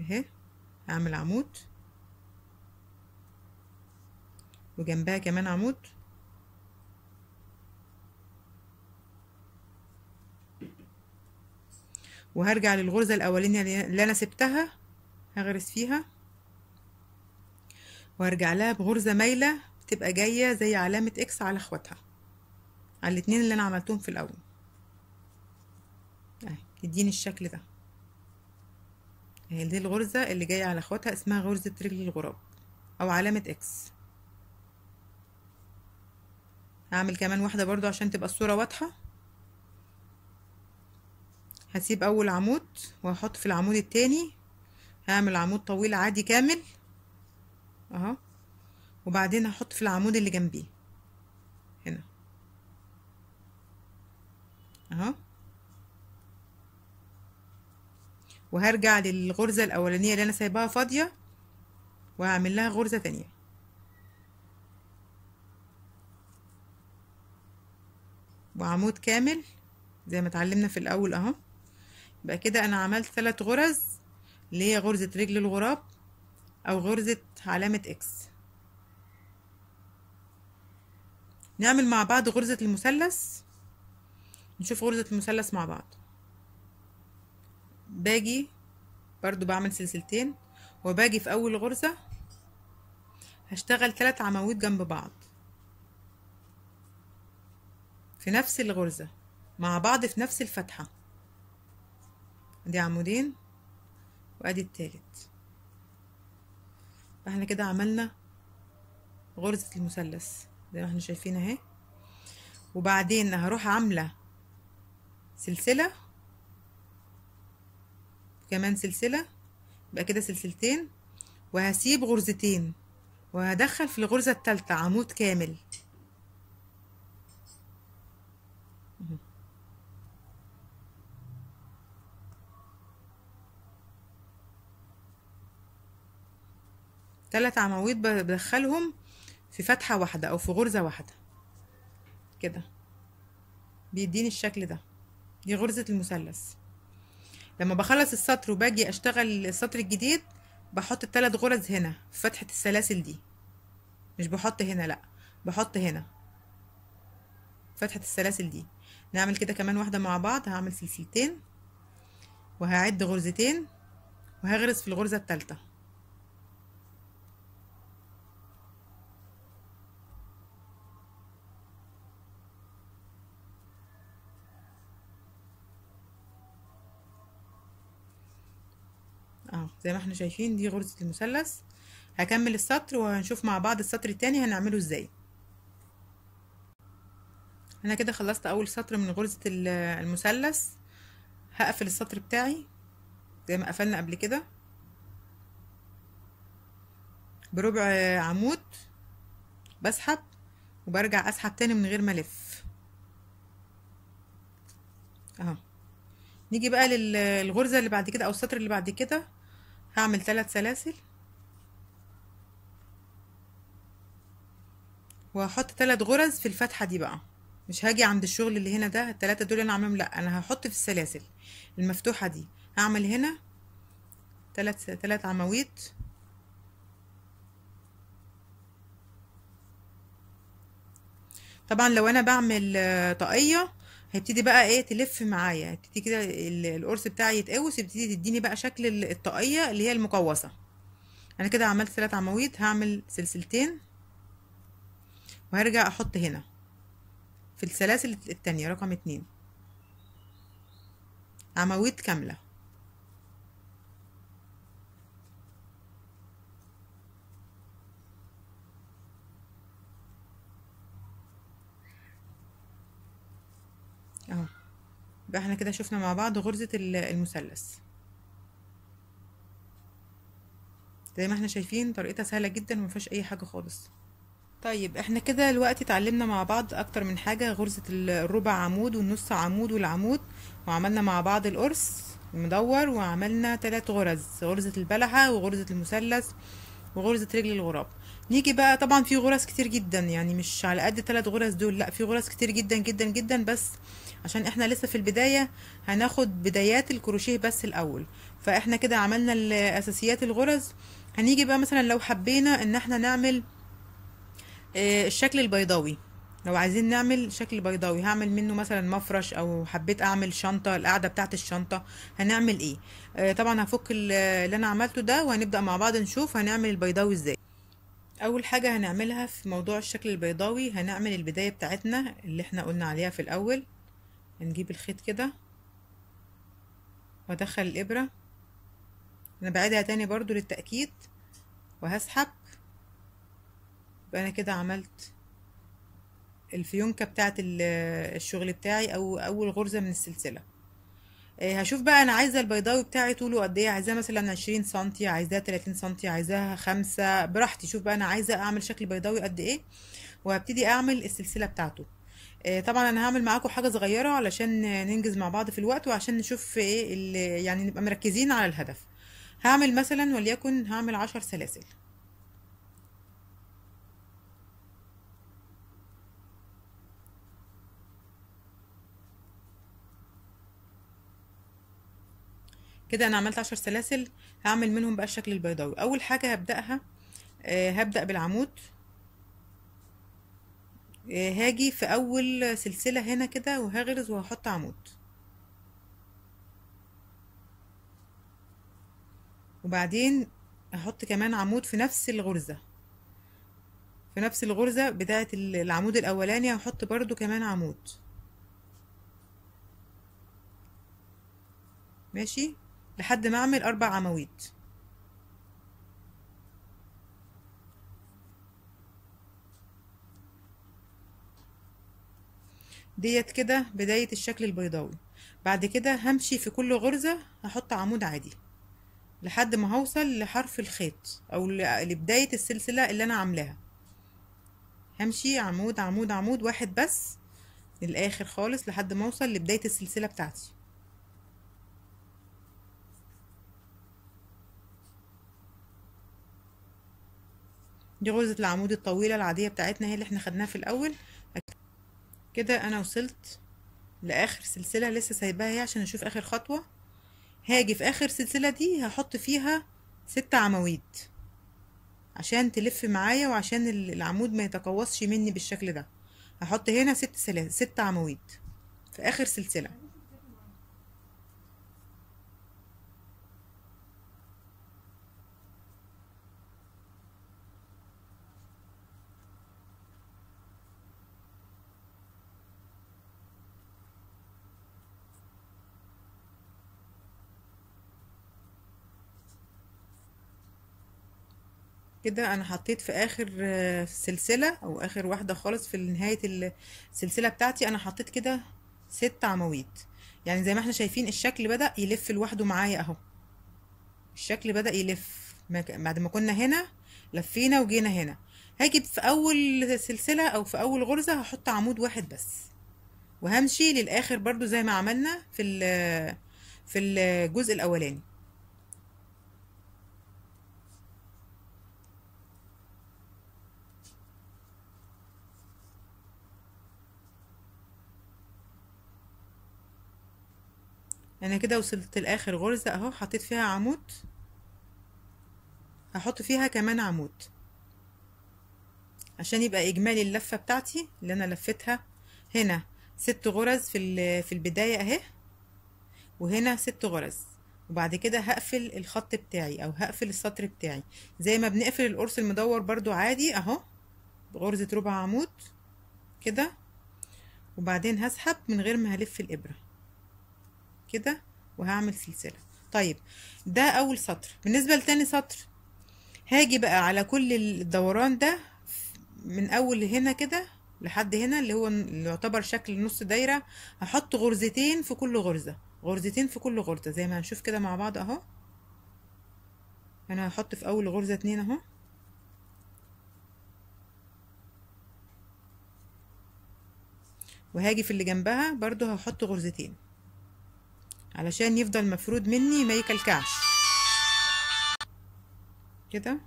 اهي اعمل عمود وجنبها كمان عمود وهرجع للغرزة الأولانية اللي أنا سبتها هغرس فيها وهرجع لها بغرزة مايلة بتبقى جاية زي علامة إكس على إخواتها على الاتنين اللي أنا عملتهم في الأول تديني الشكل ده هي دي الغرزة اللي جاية على اخواتها اسمها غرزة رجل الغراب او علامة اكس هعمل كمان واحدة برضو عشان تبقى الصورة واضحة هسيب اول عمود وهحط في العمود التاني هعمل عمود طويل عادي كامل اهو وبعدين هحط في العمود اللي جنبيه هنا اهو وهرجع للغرزة الأولانية اللي أنا سايباها فاضية وهعمل لها غرزة تانية وعمود كامل زي ما اتعلمنا في الأول أهو يبقى كده أنا عملت ثلاث غرز اللي هي غرزة رجل الغراب أو غرزة علامة إكس نعمل مع بعض غرزة المثلث نشوف غرزة المثلث مع بعض باجي برضو بعمل سلسلتين وباجي في اول غرزة هشتغل تلات عواميد جنب بعض في نفس الغرزة مع بعض في نفس الفتحة دي عمودين وادي التالت احنا كده عملنا غرزة المثلث زي ما احنا شايفين اهي وبعدين هروح عاملة سلسلة وكمان سلسلة يبقى كده سلسلتين وهسيب غرزتين وهدخل في الغرزة التالتة عمود كامل تلات عواميد بدخلهم في فتحة واحدة أو في غرزة واحدة كده بيديني الشكل ده دي غرزة المثلث لما بخلص السطر وباجي اشتغل السطر الجديد بحط الثلاث غرز هنا في فتحه السلاسل دي مش بحط هنا لا بحط هنا فتحه السلاسل دي نعمل كده كمان واحده مع بعض هعمل سلسلتين وهعد غرزتين وهغرز في الغرزه الثالثه زي ما احنا شايفين دي غرزة المثلث هكمل السطر وهنشوف مع بعض السطر التاني هنعمله ازاي انا كده خلصت اول سطر من غرزة المثلث هقفل السطر بتاعي زي ما قفلنا قبل كده بربع عمود بسحب وبرجع اسحب تاني من غير ما الف اهو نيجي بقى للغرزه اللي بعد كده او السطر اللي بعد كده هعمل ثلاث سلاسل وهحط ثلاث غرز في الفتحه دي بقى مش هاجي عند الشغل اللي هنا ده الثلاثه دول انا عاملهم لا انا هحط في السلاسل المفتوحه دي هعمل هنا ثلاث ثلاث عواميد طبعا لو انا بعمل آه، طاقيه هيبتدي بقى ايه تلف معايا هيبتدي كده القرص بتاعي يتقوس يبتدي تديني بقى شكل الطاقيه اللي هي المقوسه انا كده عملت ثلاث عواميد هعمل سلسلتين وهرجع احط هنا في السلاسل التانية رقم اتنين عواميد كامله يبقى احنا كده شفنا مع بعض غرزة المثلث زي ما احنا شايفين طريقتها سهلة جدا ومفيهاش اي حاجة خالص طيب احنا كده دلوقتي اتعلمنا مع بعض اكتر من حاجة غرزة الربع عمود والنص عمود والعمود وعملنا مع بعض القرص المدور وعملنا ثلاث غرز غرزة البلحة وغرزة المثلث وغرزة رجل الغراب نيجي بقى طبعا في غرز كتير جدا يعني مش على قد ثلاث غرز دول لا في غرز كتير جدا جدا جدا بس عشان احنا لسه في البداية هناخد بدايات الكروشيه بس الاول فاحنا كده عملنا اساسيات الغرز هنيجي بقى مثلا لو حبينا ان احنا نعمل آه، الشكل البيضاوي لو عايزين نعمل شكل بيضاوي هعمل منه مثلا مفرش او حبيت اعمل شنطه القاعده بتاعت الشنطه هنعمل ايه آه، طبعا هفك اللي انا عملته ده وهنبدا مع بعض نشوف هنعمل البيضاوي ازاي اول حاجه هنعملها في موضوع الشكل البيضاوي هنعمل البدايه بتاعتنا اللي احنا قلنا عليها في الاول هنجيب الخيط كده وادخل الابره انا بعيدها تاني برضو للتاكيد وهسحب يبقى انا كده عملت الفيونكه بتاعه الشغل بتاعي او اول غرزه من السلسله آه، هشوف بقى انا عايزه البيضاوي بتاعي طوله قد ايه عايزاه مثلا 20 سم عايزاه 30 سم عايزاها 5 براحتي شوف بقى انا عايزه اعمل شكل بيضاوي قد ايه وهبتدي اعمل السلسله بتاعته آه، طبعا انا هعمل معاكم حاجه صغيره علشان ننجز مع بعض في الوقت وعشان نشوف ايه اللي يعني نبقى مركزين على الهدف هعمل مثلا وليكن هعمل عشر سلاسل كده انا عملت عشر سلاسل هعمل منهم بقى الشكل البيضاوي اول حاجه هبداها آه، هبدا بالعمود هاجي في اول سلسلة هنا كده وهغرز وهحط عمود وبعدين هحط كمان عمود في نفس الغرزة في نفس الغرزة بتاعة العمود الاولاني هحط برده كمان عمود ماشي لحد ما اعمل اربع عواميد ديت كده بداية الشكل البيضاوي بعد كده همشي في كل غرزة هحط عمود عادي لحد ما هوصل لحرف الخيط او لبداية السلسلة اللي انا عاملاها همشي عمود عمود عمود واحد بس للاخر خالص لحد ما اوصل لبداية السلسلة بتاعتي دي غرزة العمود الطويلة العادية بتاعتنا هي اللي احنا خدناها في الاول كده انا وصلت لاخر سلسله لسه سايباها اهي عشان اشوف اخر خطوه هاجي في اخر سلسله دي هحط فيها ست عواميد عشان تلف معايا وعشان العمود ما يتقوصش مني بالشكل ده هحط هنا ست سلاسل ست عواميد في اخر سلسله كده انا حطيت في اخر آه، سلسله او اخر واحده خالص في نهايه السلسله بتاعتي انا حطيت كده ست عواميد يعني زي ما احنا شايفين الشكل بدا يلف لوحده معايا اهو الشكل بدا يلف بعد ما كنا هنا لفينا وجينا هنا هاجي في اول سلسله او في اول غرزه هحط عمود واحد بس وهمشي للاخر برضو زي ما عملنا في في الجزء الاولاني انا يعني كده وصلت لاخر غرزة اهو حطيت فيها عمود هحط فيها كمان عمود عشان يبقى اجمالي اللفة بتاعتي اللي انا لفتها هنا ست غرز في في البداية اهي وهنا ست غرز وبعد كده هقفل الخط بتاعي او هقفل السطر بتاعي زي ما بنقفل القرص المدور برضو عادي اهو بغرزة ربع عمود كده وبعدين هسحب من غير ما هلف الابره كده وهعمل سلسله طيب ده اول سطر بالنسبه لتاني سطر هاجي بقى على كل الدوران ده من اول هنا كده لحد هنا اللي هو اللي يعتبر شكل نص دايره هحط غرزتين في كل غرزه غرزتين في كل غرزه زي ما هنشوف كده مع بعض اهو انا هحط في اول غرزه اتنين اهو وهاجي في اللي جنبها برضو هحط غرزتين علشان يفضل مفرود مني ما يكلكعش كده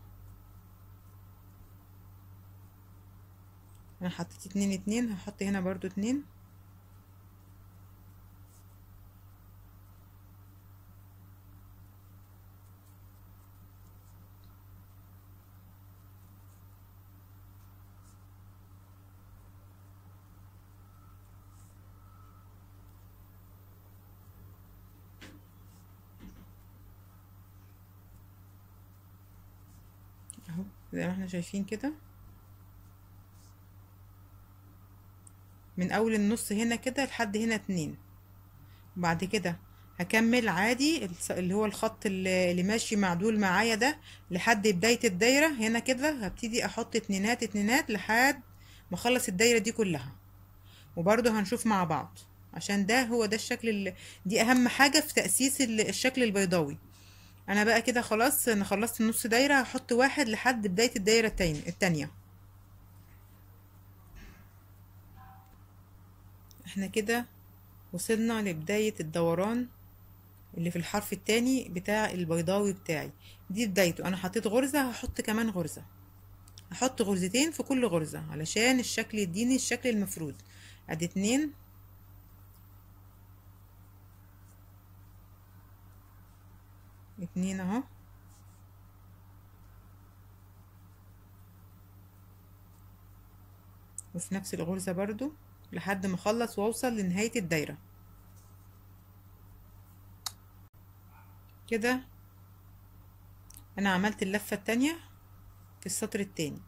انا حطيت اتنين اتنين هحط هنا برضو اتنين زي ما احنا شايفين كده من اول النص هنا كده لحد هنا اتنين بعد كده هكمل عادي اللي هو الخط اللي ماشي معدول معايا ده لحد بداية الدايرة هنا كده هبتدي احط اتنينات اتنينات لحد ما اخلص الدايرة دي كلها وبرده هنشوف مع بعض عشان ده هو ده الشكل اللي دي اهم حاجة في تأسيس الشكل البيضاوي انا بقى كده خلاص انا خلصت النص دايره هحط واحد لحد بدايه الدايره التانية التانية احنا كده وصلنا لبدايه الدوران اللي في الحرف التاني بتاع البيضاوي بتاعي دي بدايته انا حطيت غرزه هحط كمان غرزه هحط غرزتين في كل غرزه علشان الشكل يديني الشكل المفروض ادي اتنين اتنين اهو وفي نفس الغرزة برضو لحد ما اخلص واوصل لنهاية الدايرة كده انا عملت اللفة التانية في السطر التاني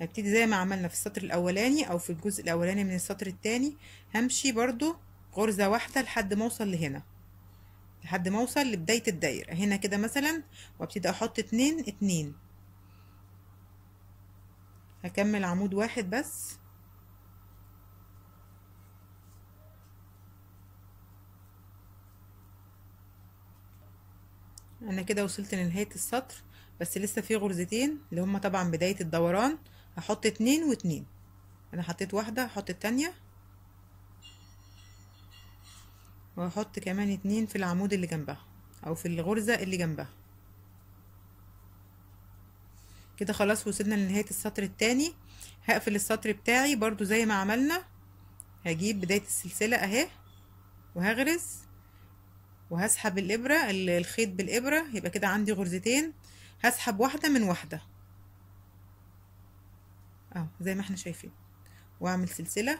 هبتدي زي ما عملنا في السطر الاولاني او في الجزء الاولاني من السطر التاني همشي برضو غرزة واحدة لحد ما اوصل لهنا لحد ما اوصل لبداية الدايرة هنا كده مثلا وابتدي احط اتنين اتنين هكمل عمود واحد بس انا كده وصلت لنهاية السطر بس لسه في غرزتين اللي هما طبعا بداية الدوران هحط اتنين واتنين انا حطيت واحدة هحط التانية وهحط كمان اتنين في العمود اللي جنبها او في الغرزة اللي جنبها كده خلاص وصلنا لنهاية السطر التاني هقفل السطر بتاعي برضو زي ما عملنا هجيب بداية السلسلة اهي وهغرز وهسحب الابرة الخيط بالابرة يبقى كده عندي غرزتين هسحب واحدة من واحدة اه زي ما احنا شايفين واعمل سلسلة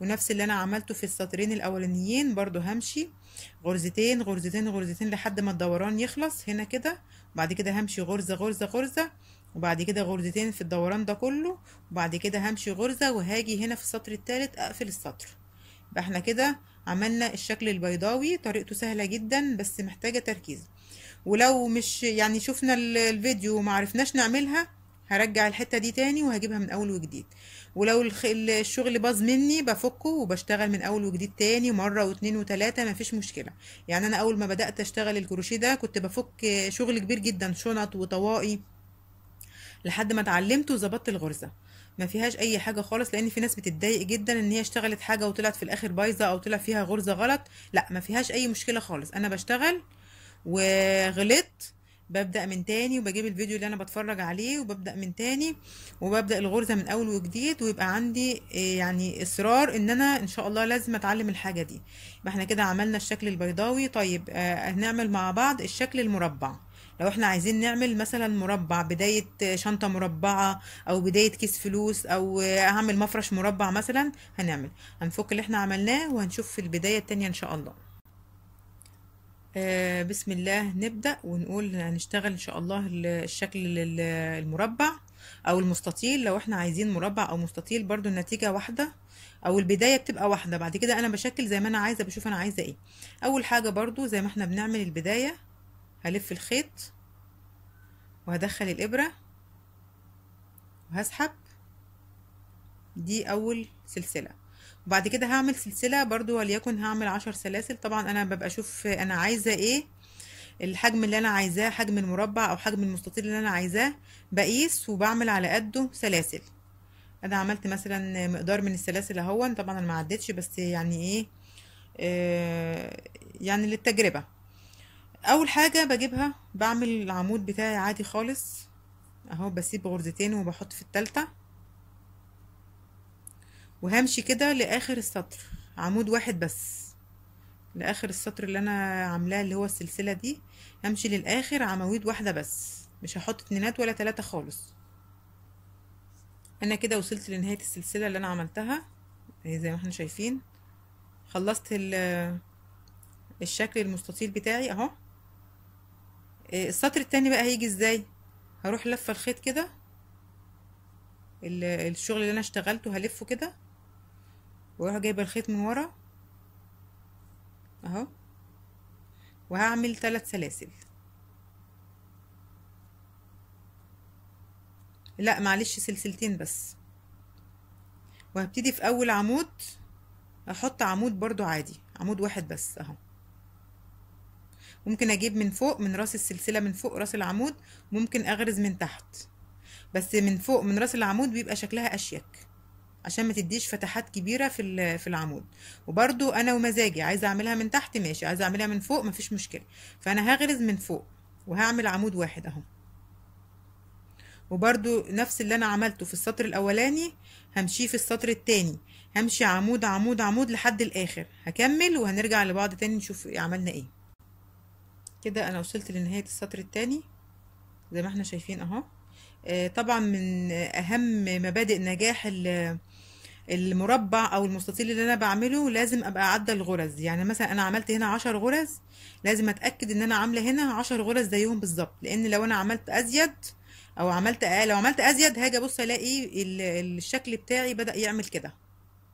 ونفس اللي انا عملته في السطرين الاولانيين برضو همشي غرزتين غرزتين غرزتين لحد ما الدوران يخلص هنا كده وبعد كده همشي غرزة غرزة غرزة وبعد كده غرزتين في الدوران ده كله وبعد كده همشي غرزة وهاجي هنا في السطر التالت اقفل السطر احنا كده عملنا الشكل البيضاوي طريقته سهلة جدا بس محتاجة تركيز ولو مش يعني شفنا الفيديو ومعرفناش نعملها هرجع الحتة دي تاني وهجيبها من اول وجديد ولو الشغل باظ مني بفكه وبشتغل من اول وجديد تاني مره واتنين وتلاته مفيش مشكله يعني انا اول ما بدات اشتغل الكروشيه ده كنت بفك شغل كبير جدا شنط وطواقي لحد ما اتعلمت وظبطت الغرزه ما فيهاش اي حاجه خالص لان في ناس بتتضايق جدا ان هي اشتغلت حاجه وطلعت في الاخر بايظه او طلع فيها غرزه غلط لا ما فيهاش اي مشكله خالص انا بشتغل وغلطت ببدا من تاني وبجيب الفيديو اللي انا بتفرج عليه وببدا من تاني وببدا الغرزه من اول وجديد ويبقى عندي آه، يعني اصرار ان انا ان شاء الله لازم اتعلم الحاجه دي يبقى احنا كده عملنا الشكل البيضاوي طيب آه هنعمل مع بعض الشكل المربع لو احنا عايزين نعمل مثلا مربع بداية شنطة مربعة او بداية كيس فلوس او هعمل آه، مفرش مربع مثلا هنعمل هنفك اللي احنا عملناه وهنشوف في البداية التانية ان شاء الله آه بسم الله نبدأ ونقول هنشتغل إن شاء الله الشكل المربع أو المستطيل لو احنا عايزين مربع أو مستطيل برضو النتيجة واحدة أو البداية بتبقى واحدة بعد كده أنا بشكل زي ما أنا عايزة بشوف أنا عايزة إيه أول حاجة برضو زي ما احنا بنعمل البداية هلف الخيط وهدخل الإبرة وهسحب دي أول سلسلة وبعد كده هعمل سلسلة برضو وليكن هعمل عشر سلاسل طبعا انا ببقى اشوف انا عايزة ايه الحجم اللي انا عايزاه حجم المربع او حجم المستطيل اللي انا عايزاه بقيس وبعمل على قده سلاسل انا عملت مثلا مقدار من السلاسل اهو طبعا انا ما عدتش بس يعني ايه آه يعني للتجربة اول حاجة بجيبها بعمل العمود بتاعي عادي خالص اهو بسيب غرزتين وبحط في الثالثه وهمشي كده لاخر السطر عمود واحد بس لاخر السطر اللي انا عاملاه اللي هو السلسله دي همشي للاخر عواميد واحده بس مش هحط اتنينات ولا تلاتة خالص انا كده وصلت لنهايه السلسله اللي انا عملتها زي ما احنا شايفين خلصت الشكل المستطيل بتاعي اهو آه، السطر التاني بقى هيجي ازاي هروح لفه الخيط كده الشغل اللي انا اشتغلته هلفه كده واروح جايبه الخيط من ورا اهو وهعمل ثلاث سلاسل لا معلش سلسلتين بس وهبتدي في اول عمود احط عمود برضو عادي عمود واحد بس اهو ممكن اجيب من فوق من راس السلسله من فوق راس العمود ممكن اغرز من تحت بس من فوق من راس العمود بيبقى شكلها اشيك عشان ما تديش فتحات كبيره في في العمود وبرده انا ومزاجي عايزه اعملها من تحت ماشي عايزه اعملها من فوق مفيش مشكله فانا هغرز من فوق وهعمل عمود واحد اهو وبرده نفس اللي انا عملته في السطر الاولاني همشيه في السطر الثاني همشي عمود عمود عمود لحد الاخر هكمل وهنرجع لبعض تاني نشوف عملنا ايه كده انا وصلت لنهايه السطر التاني زي ما احنا شايفين اهو آه، طبعا من اهم مبادئ نجاح المربع او المستطيل اللي انا بعمله لازم ابقى عدى الغرز يعني مثلا انا عملت هنا عشر غرز لازم اتاكد ان انا عامله هنا عشر غرز زيهم بالظبط لان لو انا عملت ازيد او عملت اقل لو عملت ازيد هاجي ابص الاقي الشكل بتاعي بدا يعمل كده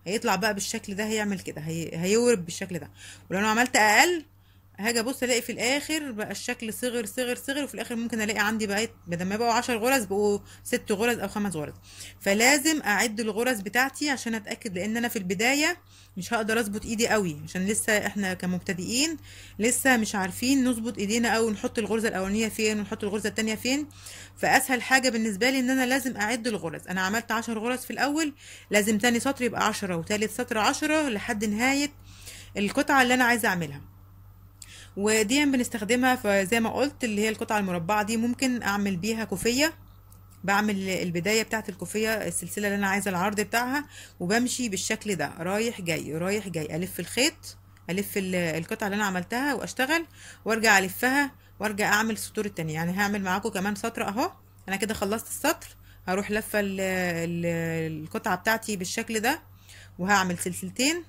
هيطلع بقى بالشكل ده هيعمل كده هي... هيورب بالشكل ده ولو انا عملت اقل هاجي ابص الاقي في الاخر بقى الشكل صغر صغر صغر وفي الاخر ممكن الاقي عندي بقى بدل ما بقوا 10 غرز بقوا ست غرز او خمس غرز فلازم اعد الغرز بتاعتي عشان اتاكد لان انا في البدايه مش هقدر اظبط ايدي قوي عشان لسه احنا كمبتدئين لسه مش عارفين نظبط ايدينا او نحط الغرزه الاولانيه فين ونحط الغرزه الثانيه فين فاسهل حاجه بالنسبه لي ان انا لازم اعد الغرز انا عملت 10 غرز في الاول لازم تاني سطر يبقى 10 وتالت سطر 10 لحد نهايه القطعه اللي انا عايزه اعملها ودي بنستخدمها فزي ما قلت اللي هي القطعة المربعة دي ممكن اعمل بيها كوفية بعمل البداية بتاعت الكوفية السلسلة اللي انا عايزة العرض بتاعها وبمشي بالشكل ده رايح جاي رايح جاي الف الخيط الف القطعة اللي انا عملتها واشتغل وارجع الفها وارجع اعمل السطور التاني يعني هعمل معاكم كمان سطر اهو انا كده خلصت السطر هروح لفة القطعة بتاعتي بالشكل ده وهعمل سلسلتين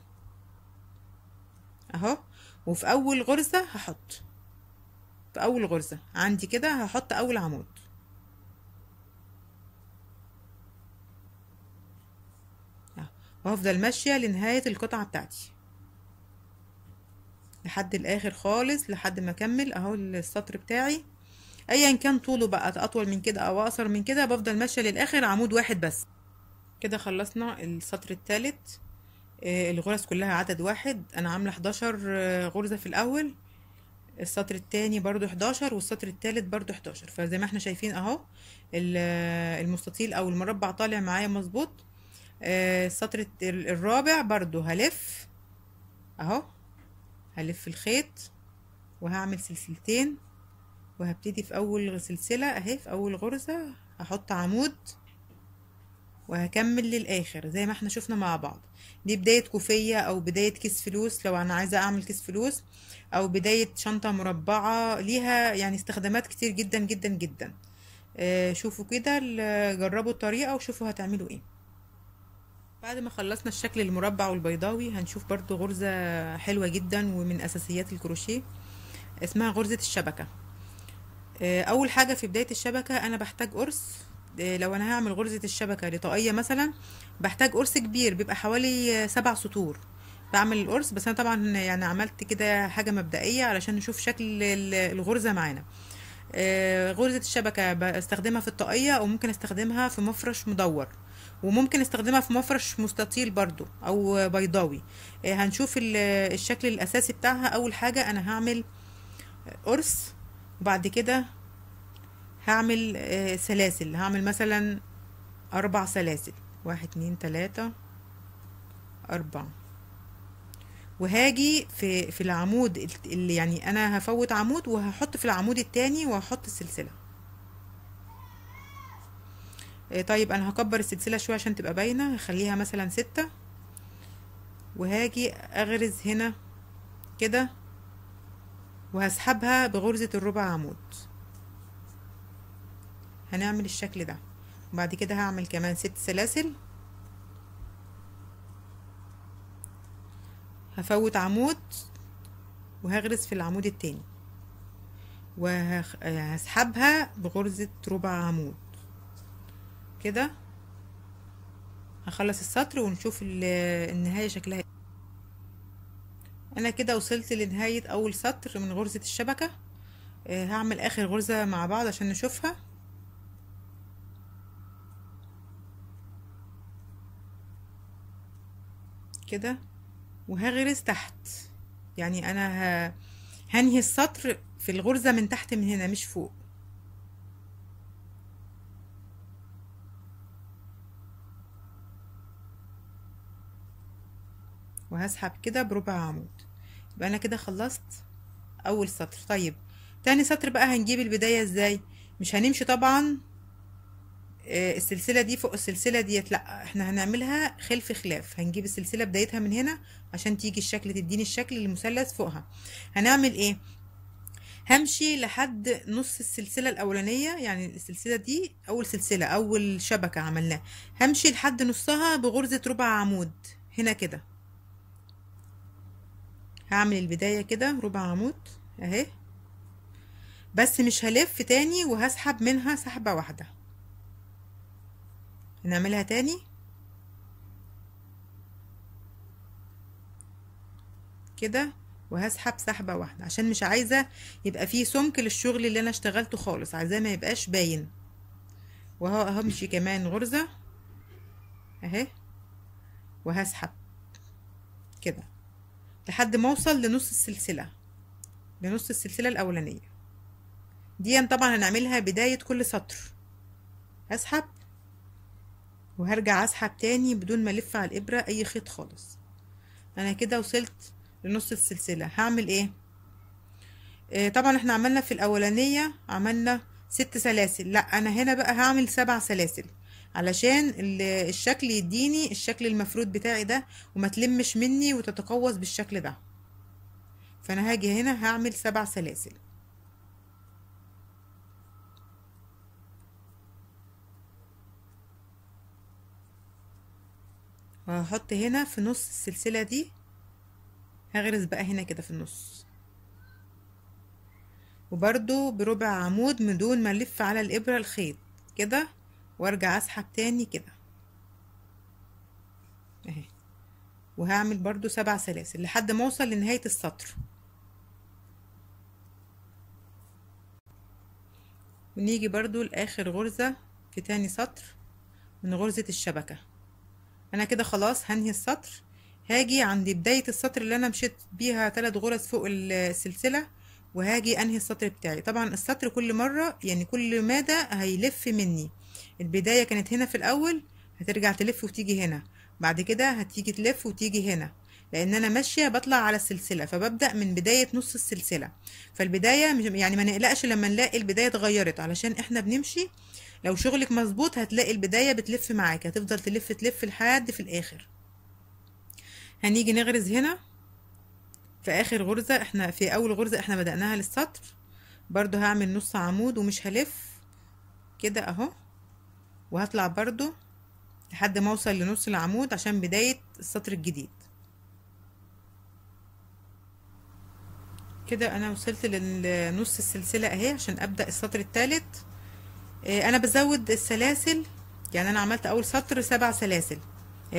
اهو وفي اول غرزة هحط في اول غرزة عندي كده هحط اول عمود آه. وهفضل ماشية لنهاية القطعة بتاعتي لحد الاخر خالص لحد ما اكمل اهو السطر بتاعي ايا كان طوله بقى اطول من كده او اقصر من كده بفضل ماشية للاخر عمود واحد بس كده خلصنا السطر الثالث آه، الغرز كلها عدد واحد انا عامله 11 آه، غرزه في الاول السطر التاني برضو 11 والسطر التالت برضو 11 فزي ما احنا شايفين اهو آه، المستطيل او المربع طالع معايا مظبوط السطر الرابع برضو هلف اهو هلف الخيط وهعمل سلسلتين وهبتدي في اول سلسله اهي في اول غرزه هحط عمود وهكمل للاخر زي ما احنا شفنا مع بعض دي بداية كوفية او بداية كيس فلوس لو انا عايزة اعمل كيس فلوس او بداية شنطة مربعة ليها يعني استخدامات كتير جدا جدا جدا آه، شوفوا كده جربوا الطريقة وشوفوا هتعملوا ايه بعد ما خلصنا الشكل المربع والبيضاوي هنشوف برضو غرزة حلوة جدا ومن اساسيات الكروشيه اسمها غرزة الشبكة آه، اول حاجة في بداية الشبكة انا بحتاج قرص لو انا هعمل غرزه الشبكه لطاقيه مثلا بحتاج قرص كبير بيبقى حوالي سبع سطور بعمل القرص بس انا طبعا يعني عملت كده حاجه مبدئيه علشان نشوف شكل الغرزه معانا آه، غرزه الشبكه بستخدمها في الطاقيه وممكن استخدمها في مفرش مدور وممكن استخدمها في مفرش مستطيل برضو او بيضاوي آه، هنشوف الشكل الاساسي بتاعها اول حاجه انا هعمل قرص وبعد كده هعمل آه، سلاسل هعمل مثلا اربع سلاسل واحد اتنين تلاتة اربعة وهاجي في في العمود اللي يعني انا هفوت عمود وهحط في العمود التاني وهحط السلسله آه، طيب انا هكبر السلسله شويه عشان تبقى باينه هخليها مثلا ستة وهاجي اغرز هنا كده وهسحبها بغرزه الربع عمود هنعمل الشكل ده وبعد كده هعمل كمان ست سلاسل هفوت عمود وهغرز في العمود التاني وهسحبها بغرزة ربع عمود كده هخلص السطر ونشوف النهاية شكلها انا كده وصلت لنهاية اول سطر من غرزة الشبكة آه، هعمل اخر غرزة مع بعض عشان نشوفها كده وهغرز تحت يعني انا هنهي السطر في الغرزة من تحت من هنا مش فوق وهسحب كده بربع عمود يبقى انا كده خلصت اول سطر طيب تاني سطر بقى هنجيب البداية ازاي مش هنمشي طبعا آه، السلسله دي فوق السلسله ديت لا احنا هنعملها خلف خلاف هنجيب السلسله بدايتها من هنا عشان تيجي الشكل تديني الشكل المثلث فوقها هنعمل ايه همشي لحد نص السلسله الاولانيه يعني السلسله دي اول سلسله اول شبكه عملناها همشي لحد نصها بغرزه ربع عمود هنا كده هعمل البدايه كده ربع عمود اهي بس مش هلف تاني وهسحب منها سحبه واحده نعملها تاني كده وهسحب سحبه واحده عشان مش عايزه يبقى فيه سمك للشغل اللي انا اشتغلته خالص عايزاه ما يبقاش باين وهو همشي كمان غرزه اهي وهسحب كده لحد ما اوصل لنص السلسله لنص السلسله الاولانيه دي طبعا هنعملها بدايه كل سطر هسحب وهرجع اسحب تاني بدون ما الف على الابره اي خيط خالص انا كده وصلت لنص السلسله هعمل ايه آه طبعا احنا عملنا في الاولانيه عملنا ست سلاسل لا انا هنا بقى هعمل سبع سلاسل علشان الشكل يديني الشكل المفروض بتاعي ده وما تلمش مني وتتقوس بالشكل ده فانا هاجي هنا هعمل سبع سلاسل وهحط هنا في نص السلسلة دي هغرز بقى هنا كده في النص وبرده بربع عمود من دون ما الف على الابرة الخيط كده وارجع اسحب تاني كده اهي وهعمل برده سبع سلاسل لحد ما اوصل لنهاية السطر ونيجي برده لاخر غرزة في تاني سطر من غرزة الشبكة انا كده خلاص هنهي السطر هاجي عند بداية السطر اللي انا مشيت بيها ثلاث غرز فوق السلسلة وهاجي انهي السطر بتاعي طبعا السطر كل مرة يعني كل مادة هيلف مني البداية كانت هنا في الاول هترجع تلف وتيجي هنا بعد كده هتيجي تلف وتيجي هنا لان انا ماشيه بطلع على السلسله فببدا من بدايه نص السلسله فالبدايه يعني ما نقلقش لما نلاقي البدايه اتغيرت علشان احنا بنمشي لو شغلك مظبوط هتلاقي البدايه بتلف معاك هتفضل تلف تلف لحد في الاخر هنيجي نغرز هنا في اخر غرزه احنا في اول غرزه احنا بدأناها للسطر برضو هعمل نص عمود ومش هلف كده اهو وهطلع برضو لحد ما اوصل لنص العمود عشان بداية السطر الجديد كده انا وصلت لنص السلسلة اهي عشان ابدأ السطر الثالث إيه، انا بزود السلاسل يعني انا عملت اول سطر سبع سلاسل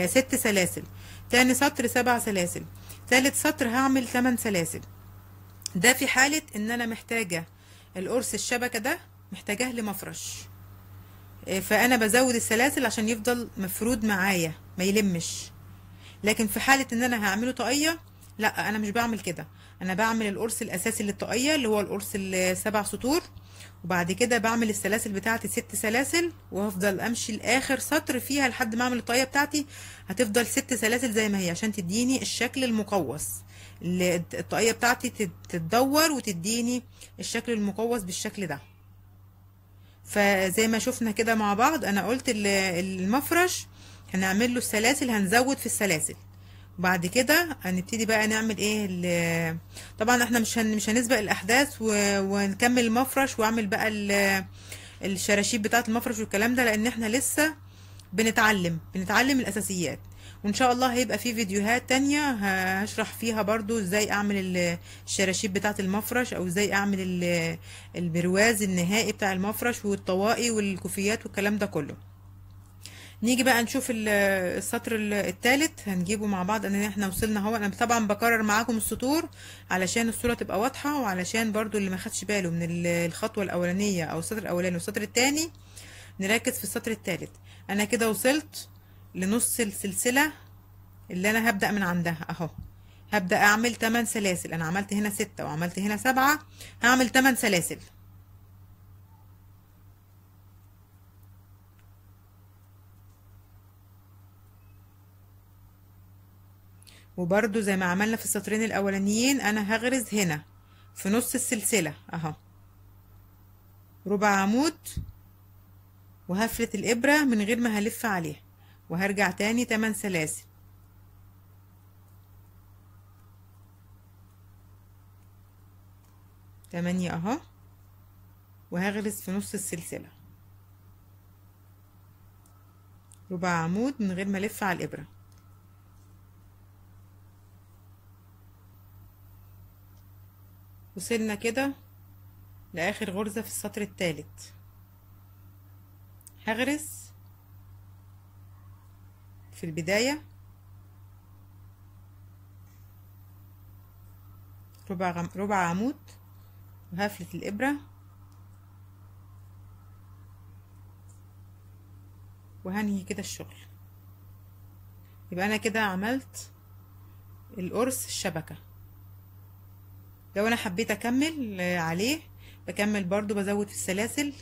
ست سلاسل تاني سطر سبع سلاسل تالت سطر هعمل تمن سلاسل ده في حالة ان انا محتاجة القرص الشبكة ده محتاجاه لمفرش إيه، فانا بزود السلاسل عشان يفضل مفرود معايا ما يلمش لكن في حالة ان انا هعمله طاقية لا انا مش بعمل كده انا بعمل القرص الاساسي للطاقية اللي هو القرص السبع سطور وبعد كده بعمل السلاسل بتاعتي ست سلاسل وهفضل امشي لاخر سطر فيها لحد ما اعمل الطاقيه بتاعتي هتفضل ست سلاسل زي ما هي عشان تديني الشكل المقوس الطاقيه بتاعتي تتدور وتديني الشكل المقوس بالشكل ده فزي ما شفنا كده مع بعض انا قلت المفرش هنعمل له السلاسل هنزود في السلاسل بعد كده هنبتدي بقى نعمل ايه طبعا احنا مش هن... مش هنسبق الاحداث ونكمل المفرش واعمل بقى الشراشيب بتاعه المفرش والكلام ده لان احنا لسه بنتعلم بنتعلم الاساسيات وان شاء الله هيبقى في فيديوهات تانية هشرح فيها برضو ازاي اعمل الشراشيب بتاعة المفرش او ازاي اعمل البرواز النهائي بتاع المفرش والطواقي والكوفيات والكلام ده كله نيجي بقى نشوف السطر الثالث هنجيبه مع بعض ان احنا وصلنا اهو انا طبعا بكرر معاكم السطور علشان الصوره تبقى واضحه وعلشان برضو اللي ما خدش باله من الخطوه الاولانيه او السطر الاولاني والسطر الثاني نركز في السطر الثالث انا كده وصلت لنص السلسله اللي انا هبدا من عندها اهو هبدا اعمل 8 سلاسل انا عملت هنا 6 وعملت هنا 7 هعمل 8 سلاسل وبرده زي ما عملنا في السطرين الاولانيين انا هغرز هنا في نص السلسله اهو ربع عمود وهفلت الابره من غير ما هلف عليها وهرجع تاني 8 سلاسل تمانية اهو وهغرز في نص السلسلة ربع عمود من غير ما الف على الابره وصلنا كده لاخر غرزه في السطر التالت هغرس في البدايه ربع غم... ربع عمود وهفلة الإبرة وهنهي كده الشغل يبقى أنا كده عملت القرص الشبكة لو انا حبيت اكمل آه، عليه بكمل برضو بزود في السلاسل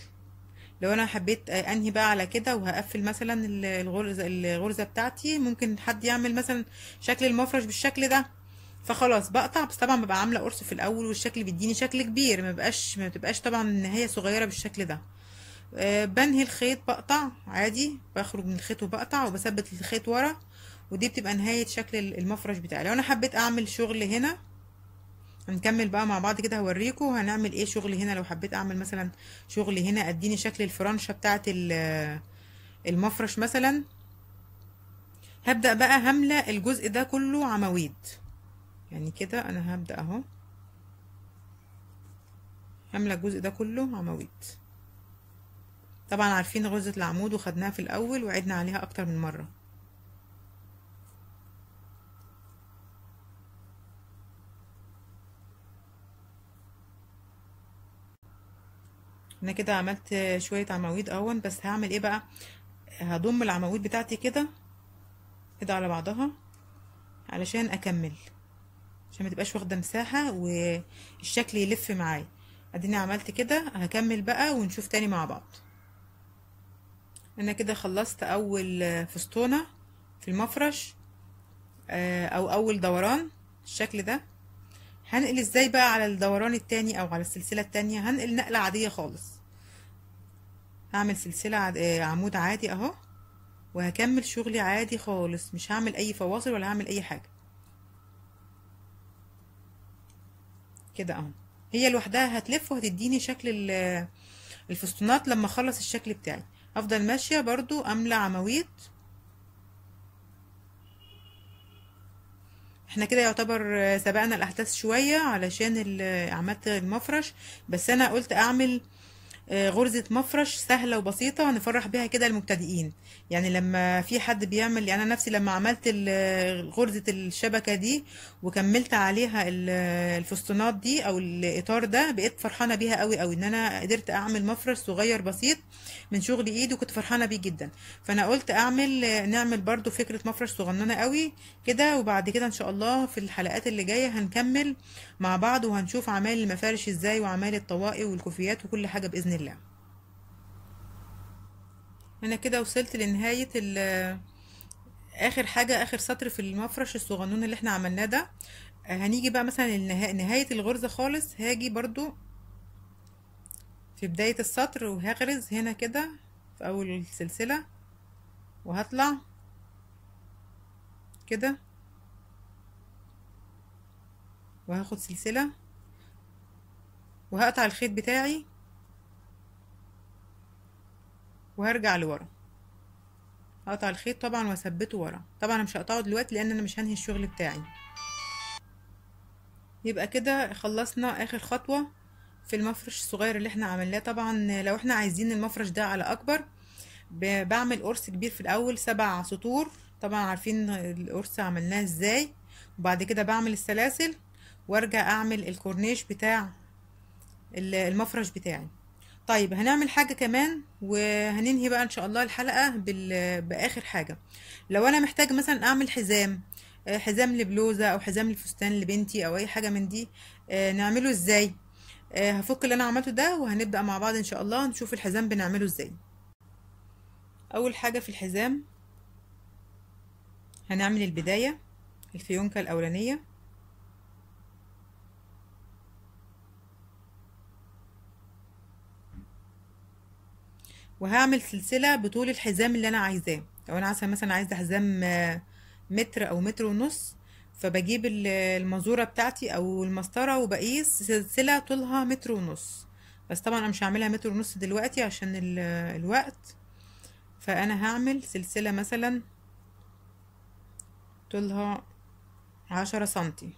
لو انا حبيت آه، انهي بقى على كده وهقفل مثلا الغرزه الغرزه بتاعتي ممكن حد يعمل مثلا شكل المفرش بالشكل ده فخلاص بقطع بس طبعا ببقى عامله قرص في الاول والشكل بيديني شكل كبير ما بقاش ما بتبقاش طبعا النهايه صغيره بالشكل ده آه، بنهي الخيط بقطع عادي بخرج من الخيط وبقطع وبثبت الخيط ورا ودي بتبقى نهايه شكل المفرش بتاعي لو انا حبيت اعمل شغل هنا هنكمل بقى مع بعض كده هوريكم هنعمل ايه شغل هنا لو حبيت اعمل مثلا شغل هنا اديني شكل الفرنشه بتاعه المفرش مثلا هبدا بقى هملا الجزء ده كله عواميد يعني كده انا هبدا اهو هملا الجزء ده كله عواميد طبعا عارفين غرزه العمود وخدناها في الاول وعدنا عليها اكتر من مره انا كده عملت شويه عواميد اهون بس هعمل ايه بقى هضم العواميد بتاعتي كده كده على بعضها علشان اكمل عشان ما تبقاش واخده مساحه والشكل يلف معايا اديني عملت كده هكمل بقى ونشوف تاني مع بعض انا كده خلصت اول فستونه في المفرش آه، او اول دوران الشكل ده هنقل ازاي بقى على الدوران التاني او على السلسله التانيه هنقل نقله عاديه خالص هعمل سلسلة آه، عمود عادي اهو وهكمل شغلي عادي خالص مش هعمل اي فواصل ولا هعمل اي حاجة كده اهو هي لوحدها هتلف وهتديني شكل الفستونات لما اخلص الشكل بتاعي افضل ماشية برضو املى عواميد احنا كده يعتبر سبقنا الاحداث شوية علشان عملت المفرش بس انا قلت اعمل آه، غرزة مفرش سهلة وبسيطة نفرح بيها كده المبتدئين يعني لما في حد بيعمل يعني أنا نفسي لما عملت غرزة الشبكة دي وكملت عليها الفستونات دي أو الإطار ده بقيت فرحانة بيها قوي قوي إن أنا قدرت أعمل مفرش صغير بسيط من شغل إيدي وكنت فرحانة بيه جدا فأنا قلت أعمل نعمل برضو فكرة مفرش صغننة قوي كده وبعد كده إن شاء الله في الحلقات اللي جاية هنكمل مع بعض وهنشوف عمال المفارش إزاي وعمال الطواقي والكوفيات وكل حاجة بإذن الله انا كده وصلت لنهاية اخر حاجة اخر سطر في المفرش الصغنون اللي احنا عملناه ده هنيجي بقى مثلا لنهاية الغرزة خالص هاجي برضو في بداية السطر وهغرز هنا كده في اول السلسلة وهطلع كده وهاخد سلسلة وهقطع الخيط بتاعي وهرجع لورا هقطع الخيط طبعا واثبته ورا طبعا انا مش هقطعه دلوقتي لان انا مش هنهي الشغل بتاعي يبقى كده خلصنا اخر خطوه في المفرش الصغير اللي احنا عملناه طبعا لو احنا عايزين المفرش ده على اكبر بعمل قرص كبير في الاول سبع سطور طبعا عارفين القرص عملناه ازاي وبعد كده بعمل السلاسل وارجع اعمل الكورنيش بتاع المفرش بتاعي طيب هنعمل حاجة كمان وهننهي بقى ان شاء الله الحلقة بال... باخر حاجة لو انا محتاج مثلا اعمل حزام آه، حزام لبلوزة او حزام لفستان لبنتي او اي حاجة من دي آه، نعمله ازاي آه، هفك اللي انا عملته ده وهنبدأ مع بعض ان شاء الله نشوف الحزام بنعمله ازاي اول حاجة في الحزام هنعمل البداية الفيونكة الاولانية وهعمل سلسله بطول الحزام اللي انا عايزاه لو انا عايزه مثلا عايزه حزام آه، متر او متر ونص فبجيب المزوره بتاعتي او المسطره وبقيس سلسله طولها متر ونص بس طبعا انا مش هعملها متر ونص دلوقتي عشان الوقت فانا هعمل سلسله مثلا طولها عشرة سنتي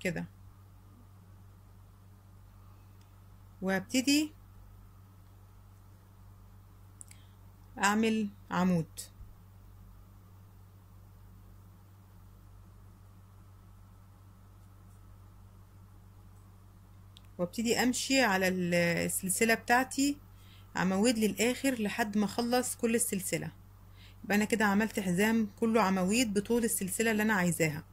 كده وهبتدي أعمل عمود وابتدي امشي على السلسله بتاعتي عمود للاخر لحد ما اخلص كل السلسله يبقى انا كده عملت حزام كله عواميد بطول السلسله اللي انا عايزاها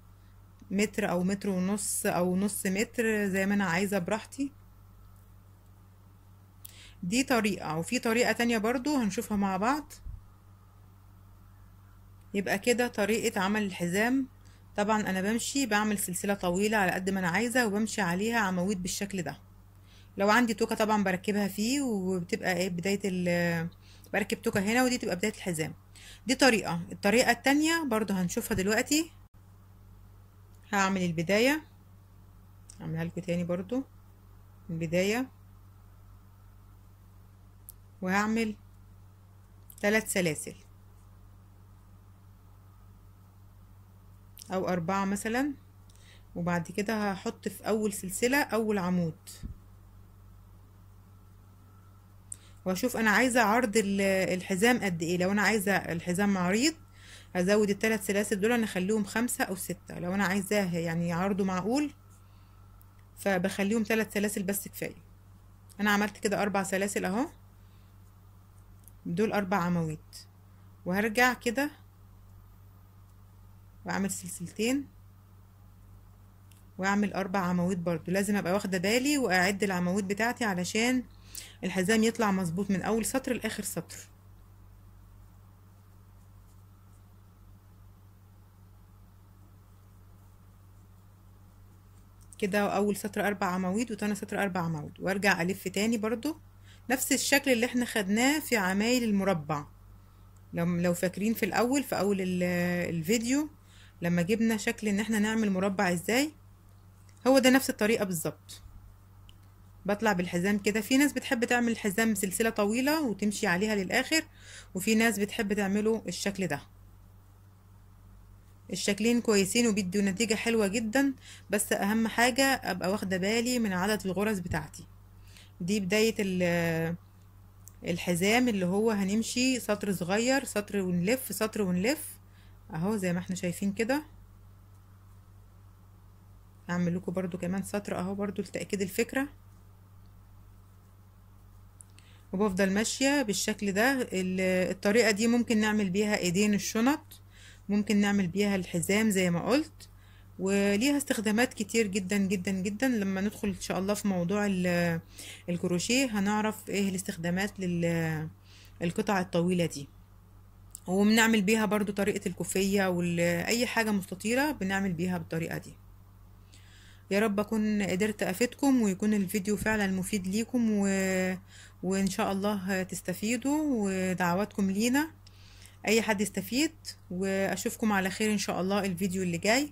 متر او متر ونص او نص متر زي ما انا عايزه براحتي دي طريقة وفي طريقة تانية برضو هنشوفها مع بعض يبقى كده طريقة عمل الحزام طبعا انا بمشي بعمل سلسلة طويلة على قد ما انا عايزة وبمشي عليها عواميد بالشكل ده لو عندي توكة طبعا بركبها فيه وبتبقى ايه بداية ال بركب توكة هنا ودي تبقى بداية الحزام دي طريقة الطريقة التانية برضو هنشوفها دلوقتي هعمل البداية هعملها لكم تاني برضو البداية وهعمل ثلاث سلاسل او اربعة مثلا وبعد كده هحط في اول سلسلة اول عمود واشوف انا عايزة عرض الحزام قد ايه لو انا عايزة الحزام عريض هزود الثلاث سلاسل دول نخليهم خمسة او ستة لو انا عايزاه يعني عرضه معقول فبخليهم ثلاث سلاسل بس كفاية انا عملت كده اربع سلاسل اهو دول اربع عمود وهرجع كده واعمل سلسلتين واعمل اربع عمود برضو لازم ابقى واخده بالي واعد العمود بتاعتي علشان الحزام يطلع مظبوط من اول سطر لاخر سطر كده اول سطر اربع عواميد وتاني سطر اربع عواميد وارجع الف تاني برضو نفس الشكل اللي احنا خدناه في عمايل المربع لو لو فاكرين في الاول في اول الفيديو لما جبنا شكل ان احنا نعمل مربع ازاي هو ده نفس الطريقه بالظبط بطلع بالحزام كده في ناس بتحب تعمل الحزام سلسله طويله وتمشي عليها للاخر وفي ناس بتحب تعمله الشكل ده الشكلين كويسين وبيدوا نتيجه حلوه جدا بس اهم حاجه ابقى واخده بالي من عدد الغرز بتاعتي دي بداية الحزام اللي هو هنمشي سطر صغير سطر ونلف سطر ونلف اهو زي ما احنا شايفين كده هعمل لكم برضو كمان سطر اهو برضو لتأكيد الفكرة وبفضل ماشية بالشكل ده الطريقة دي ممكن نعمل بيها ايدين الشنط ممكن نعمل بيها الحزام زي ما قلت وليها استخدامات كتير جدا جدا جدا لما ندخل ان شاء الله في موضوع الكروشيه هنعرف ايه الاستخدامات للقطع الطويله دي وبنعمل بيها برضو طريقه الكوفيه واي حاجه مستطيله بنعمل بيها بالطريقه دي يا رب اكون قدرت افيدكم ويكون الفيديو فعلا مفيد ليكم و... وان شاء الله تستفيدوا ودعواتكم لينا اي حد يستفيد واشوفكم على خير ان شاء الله الفيديو اللي جاي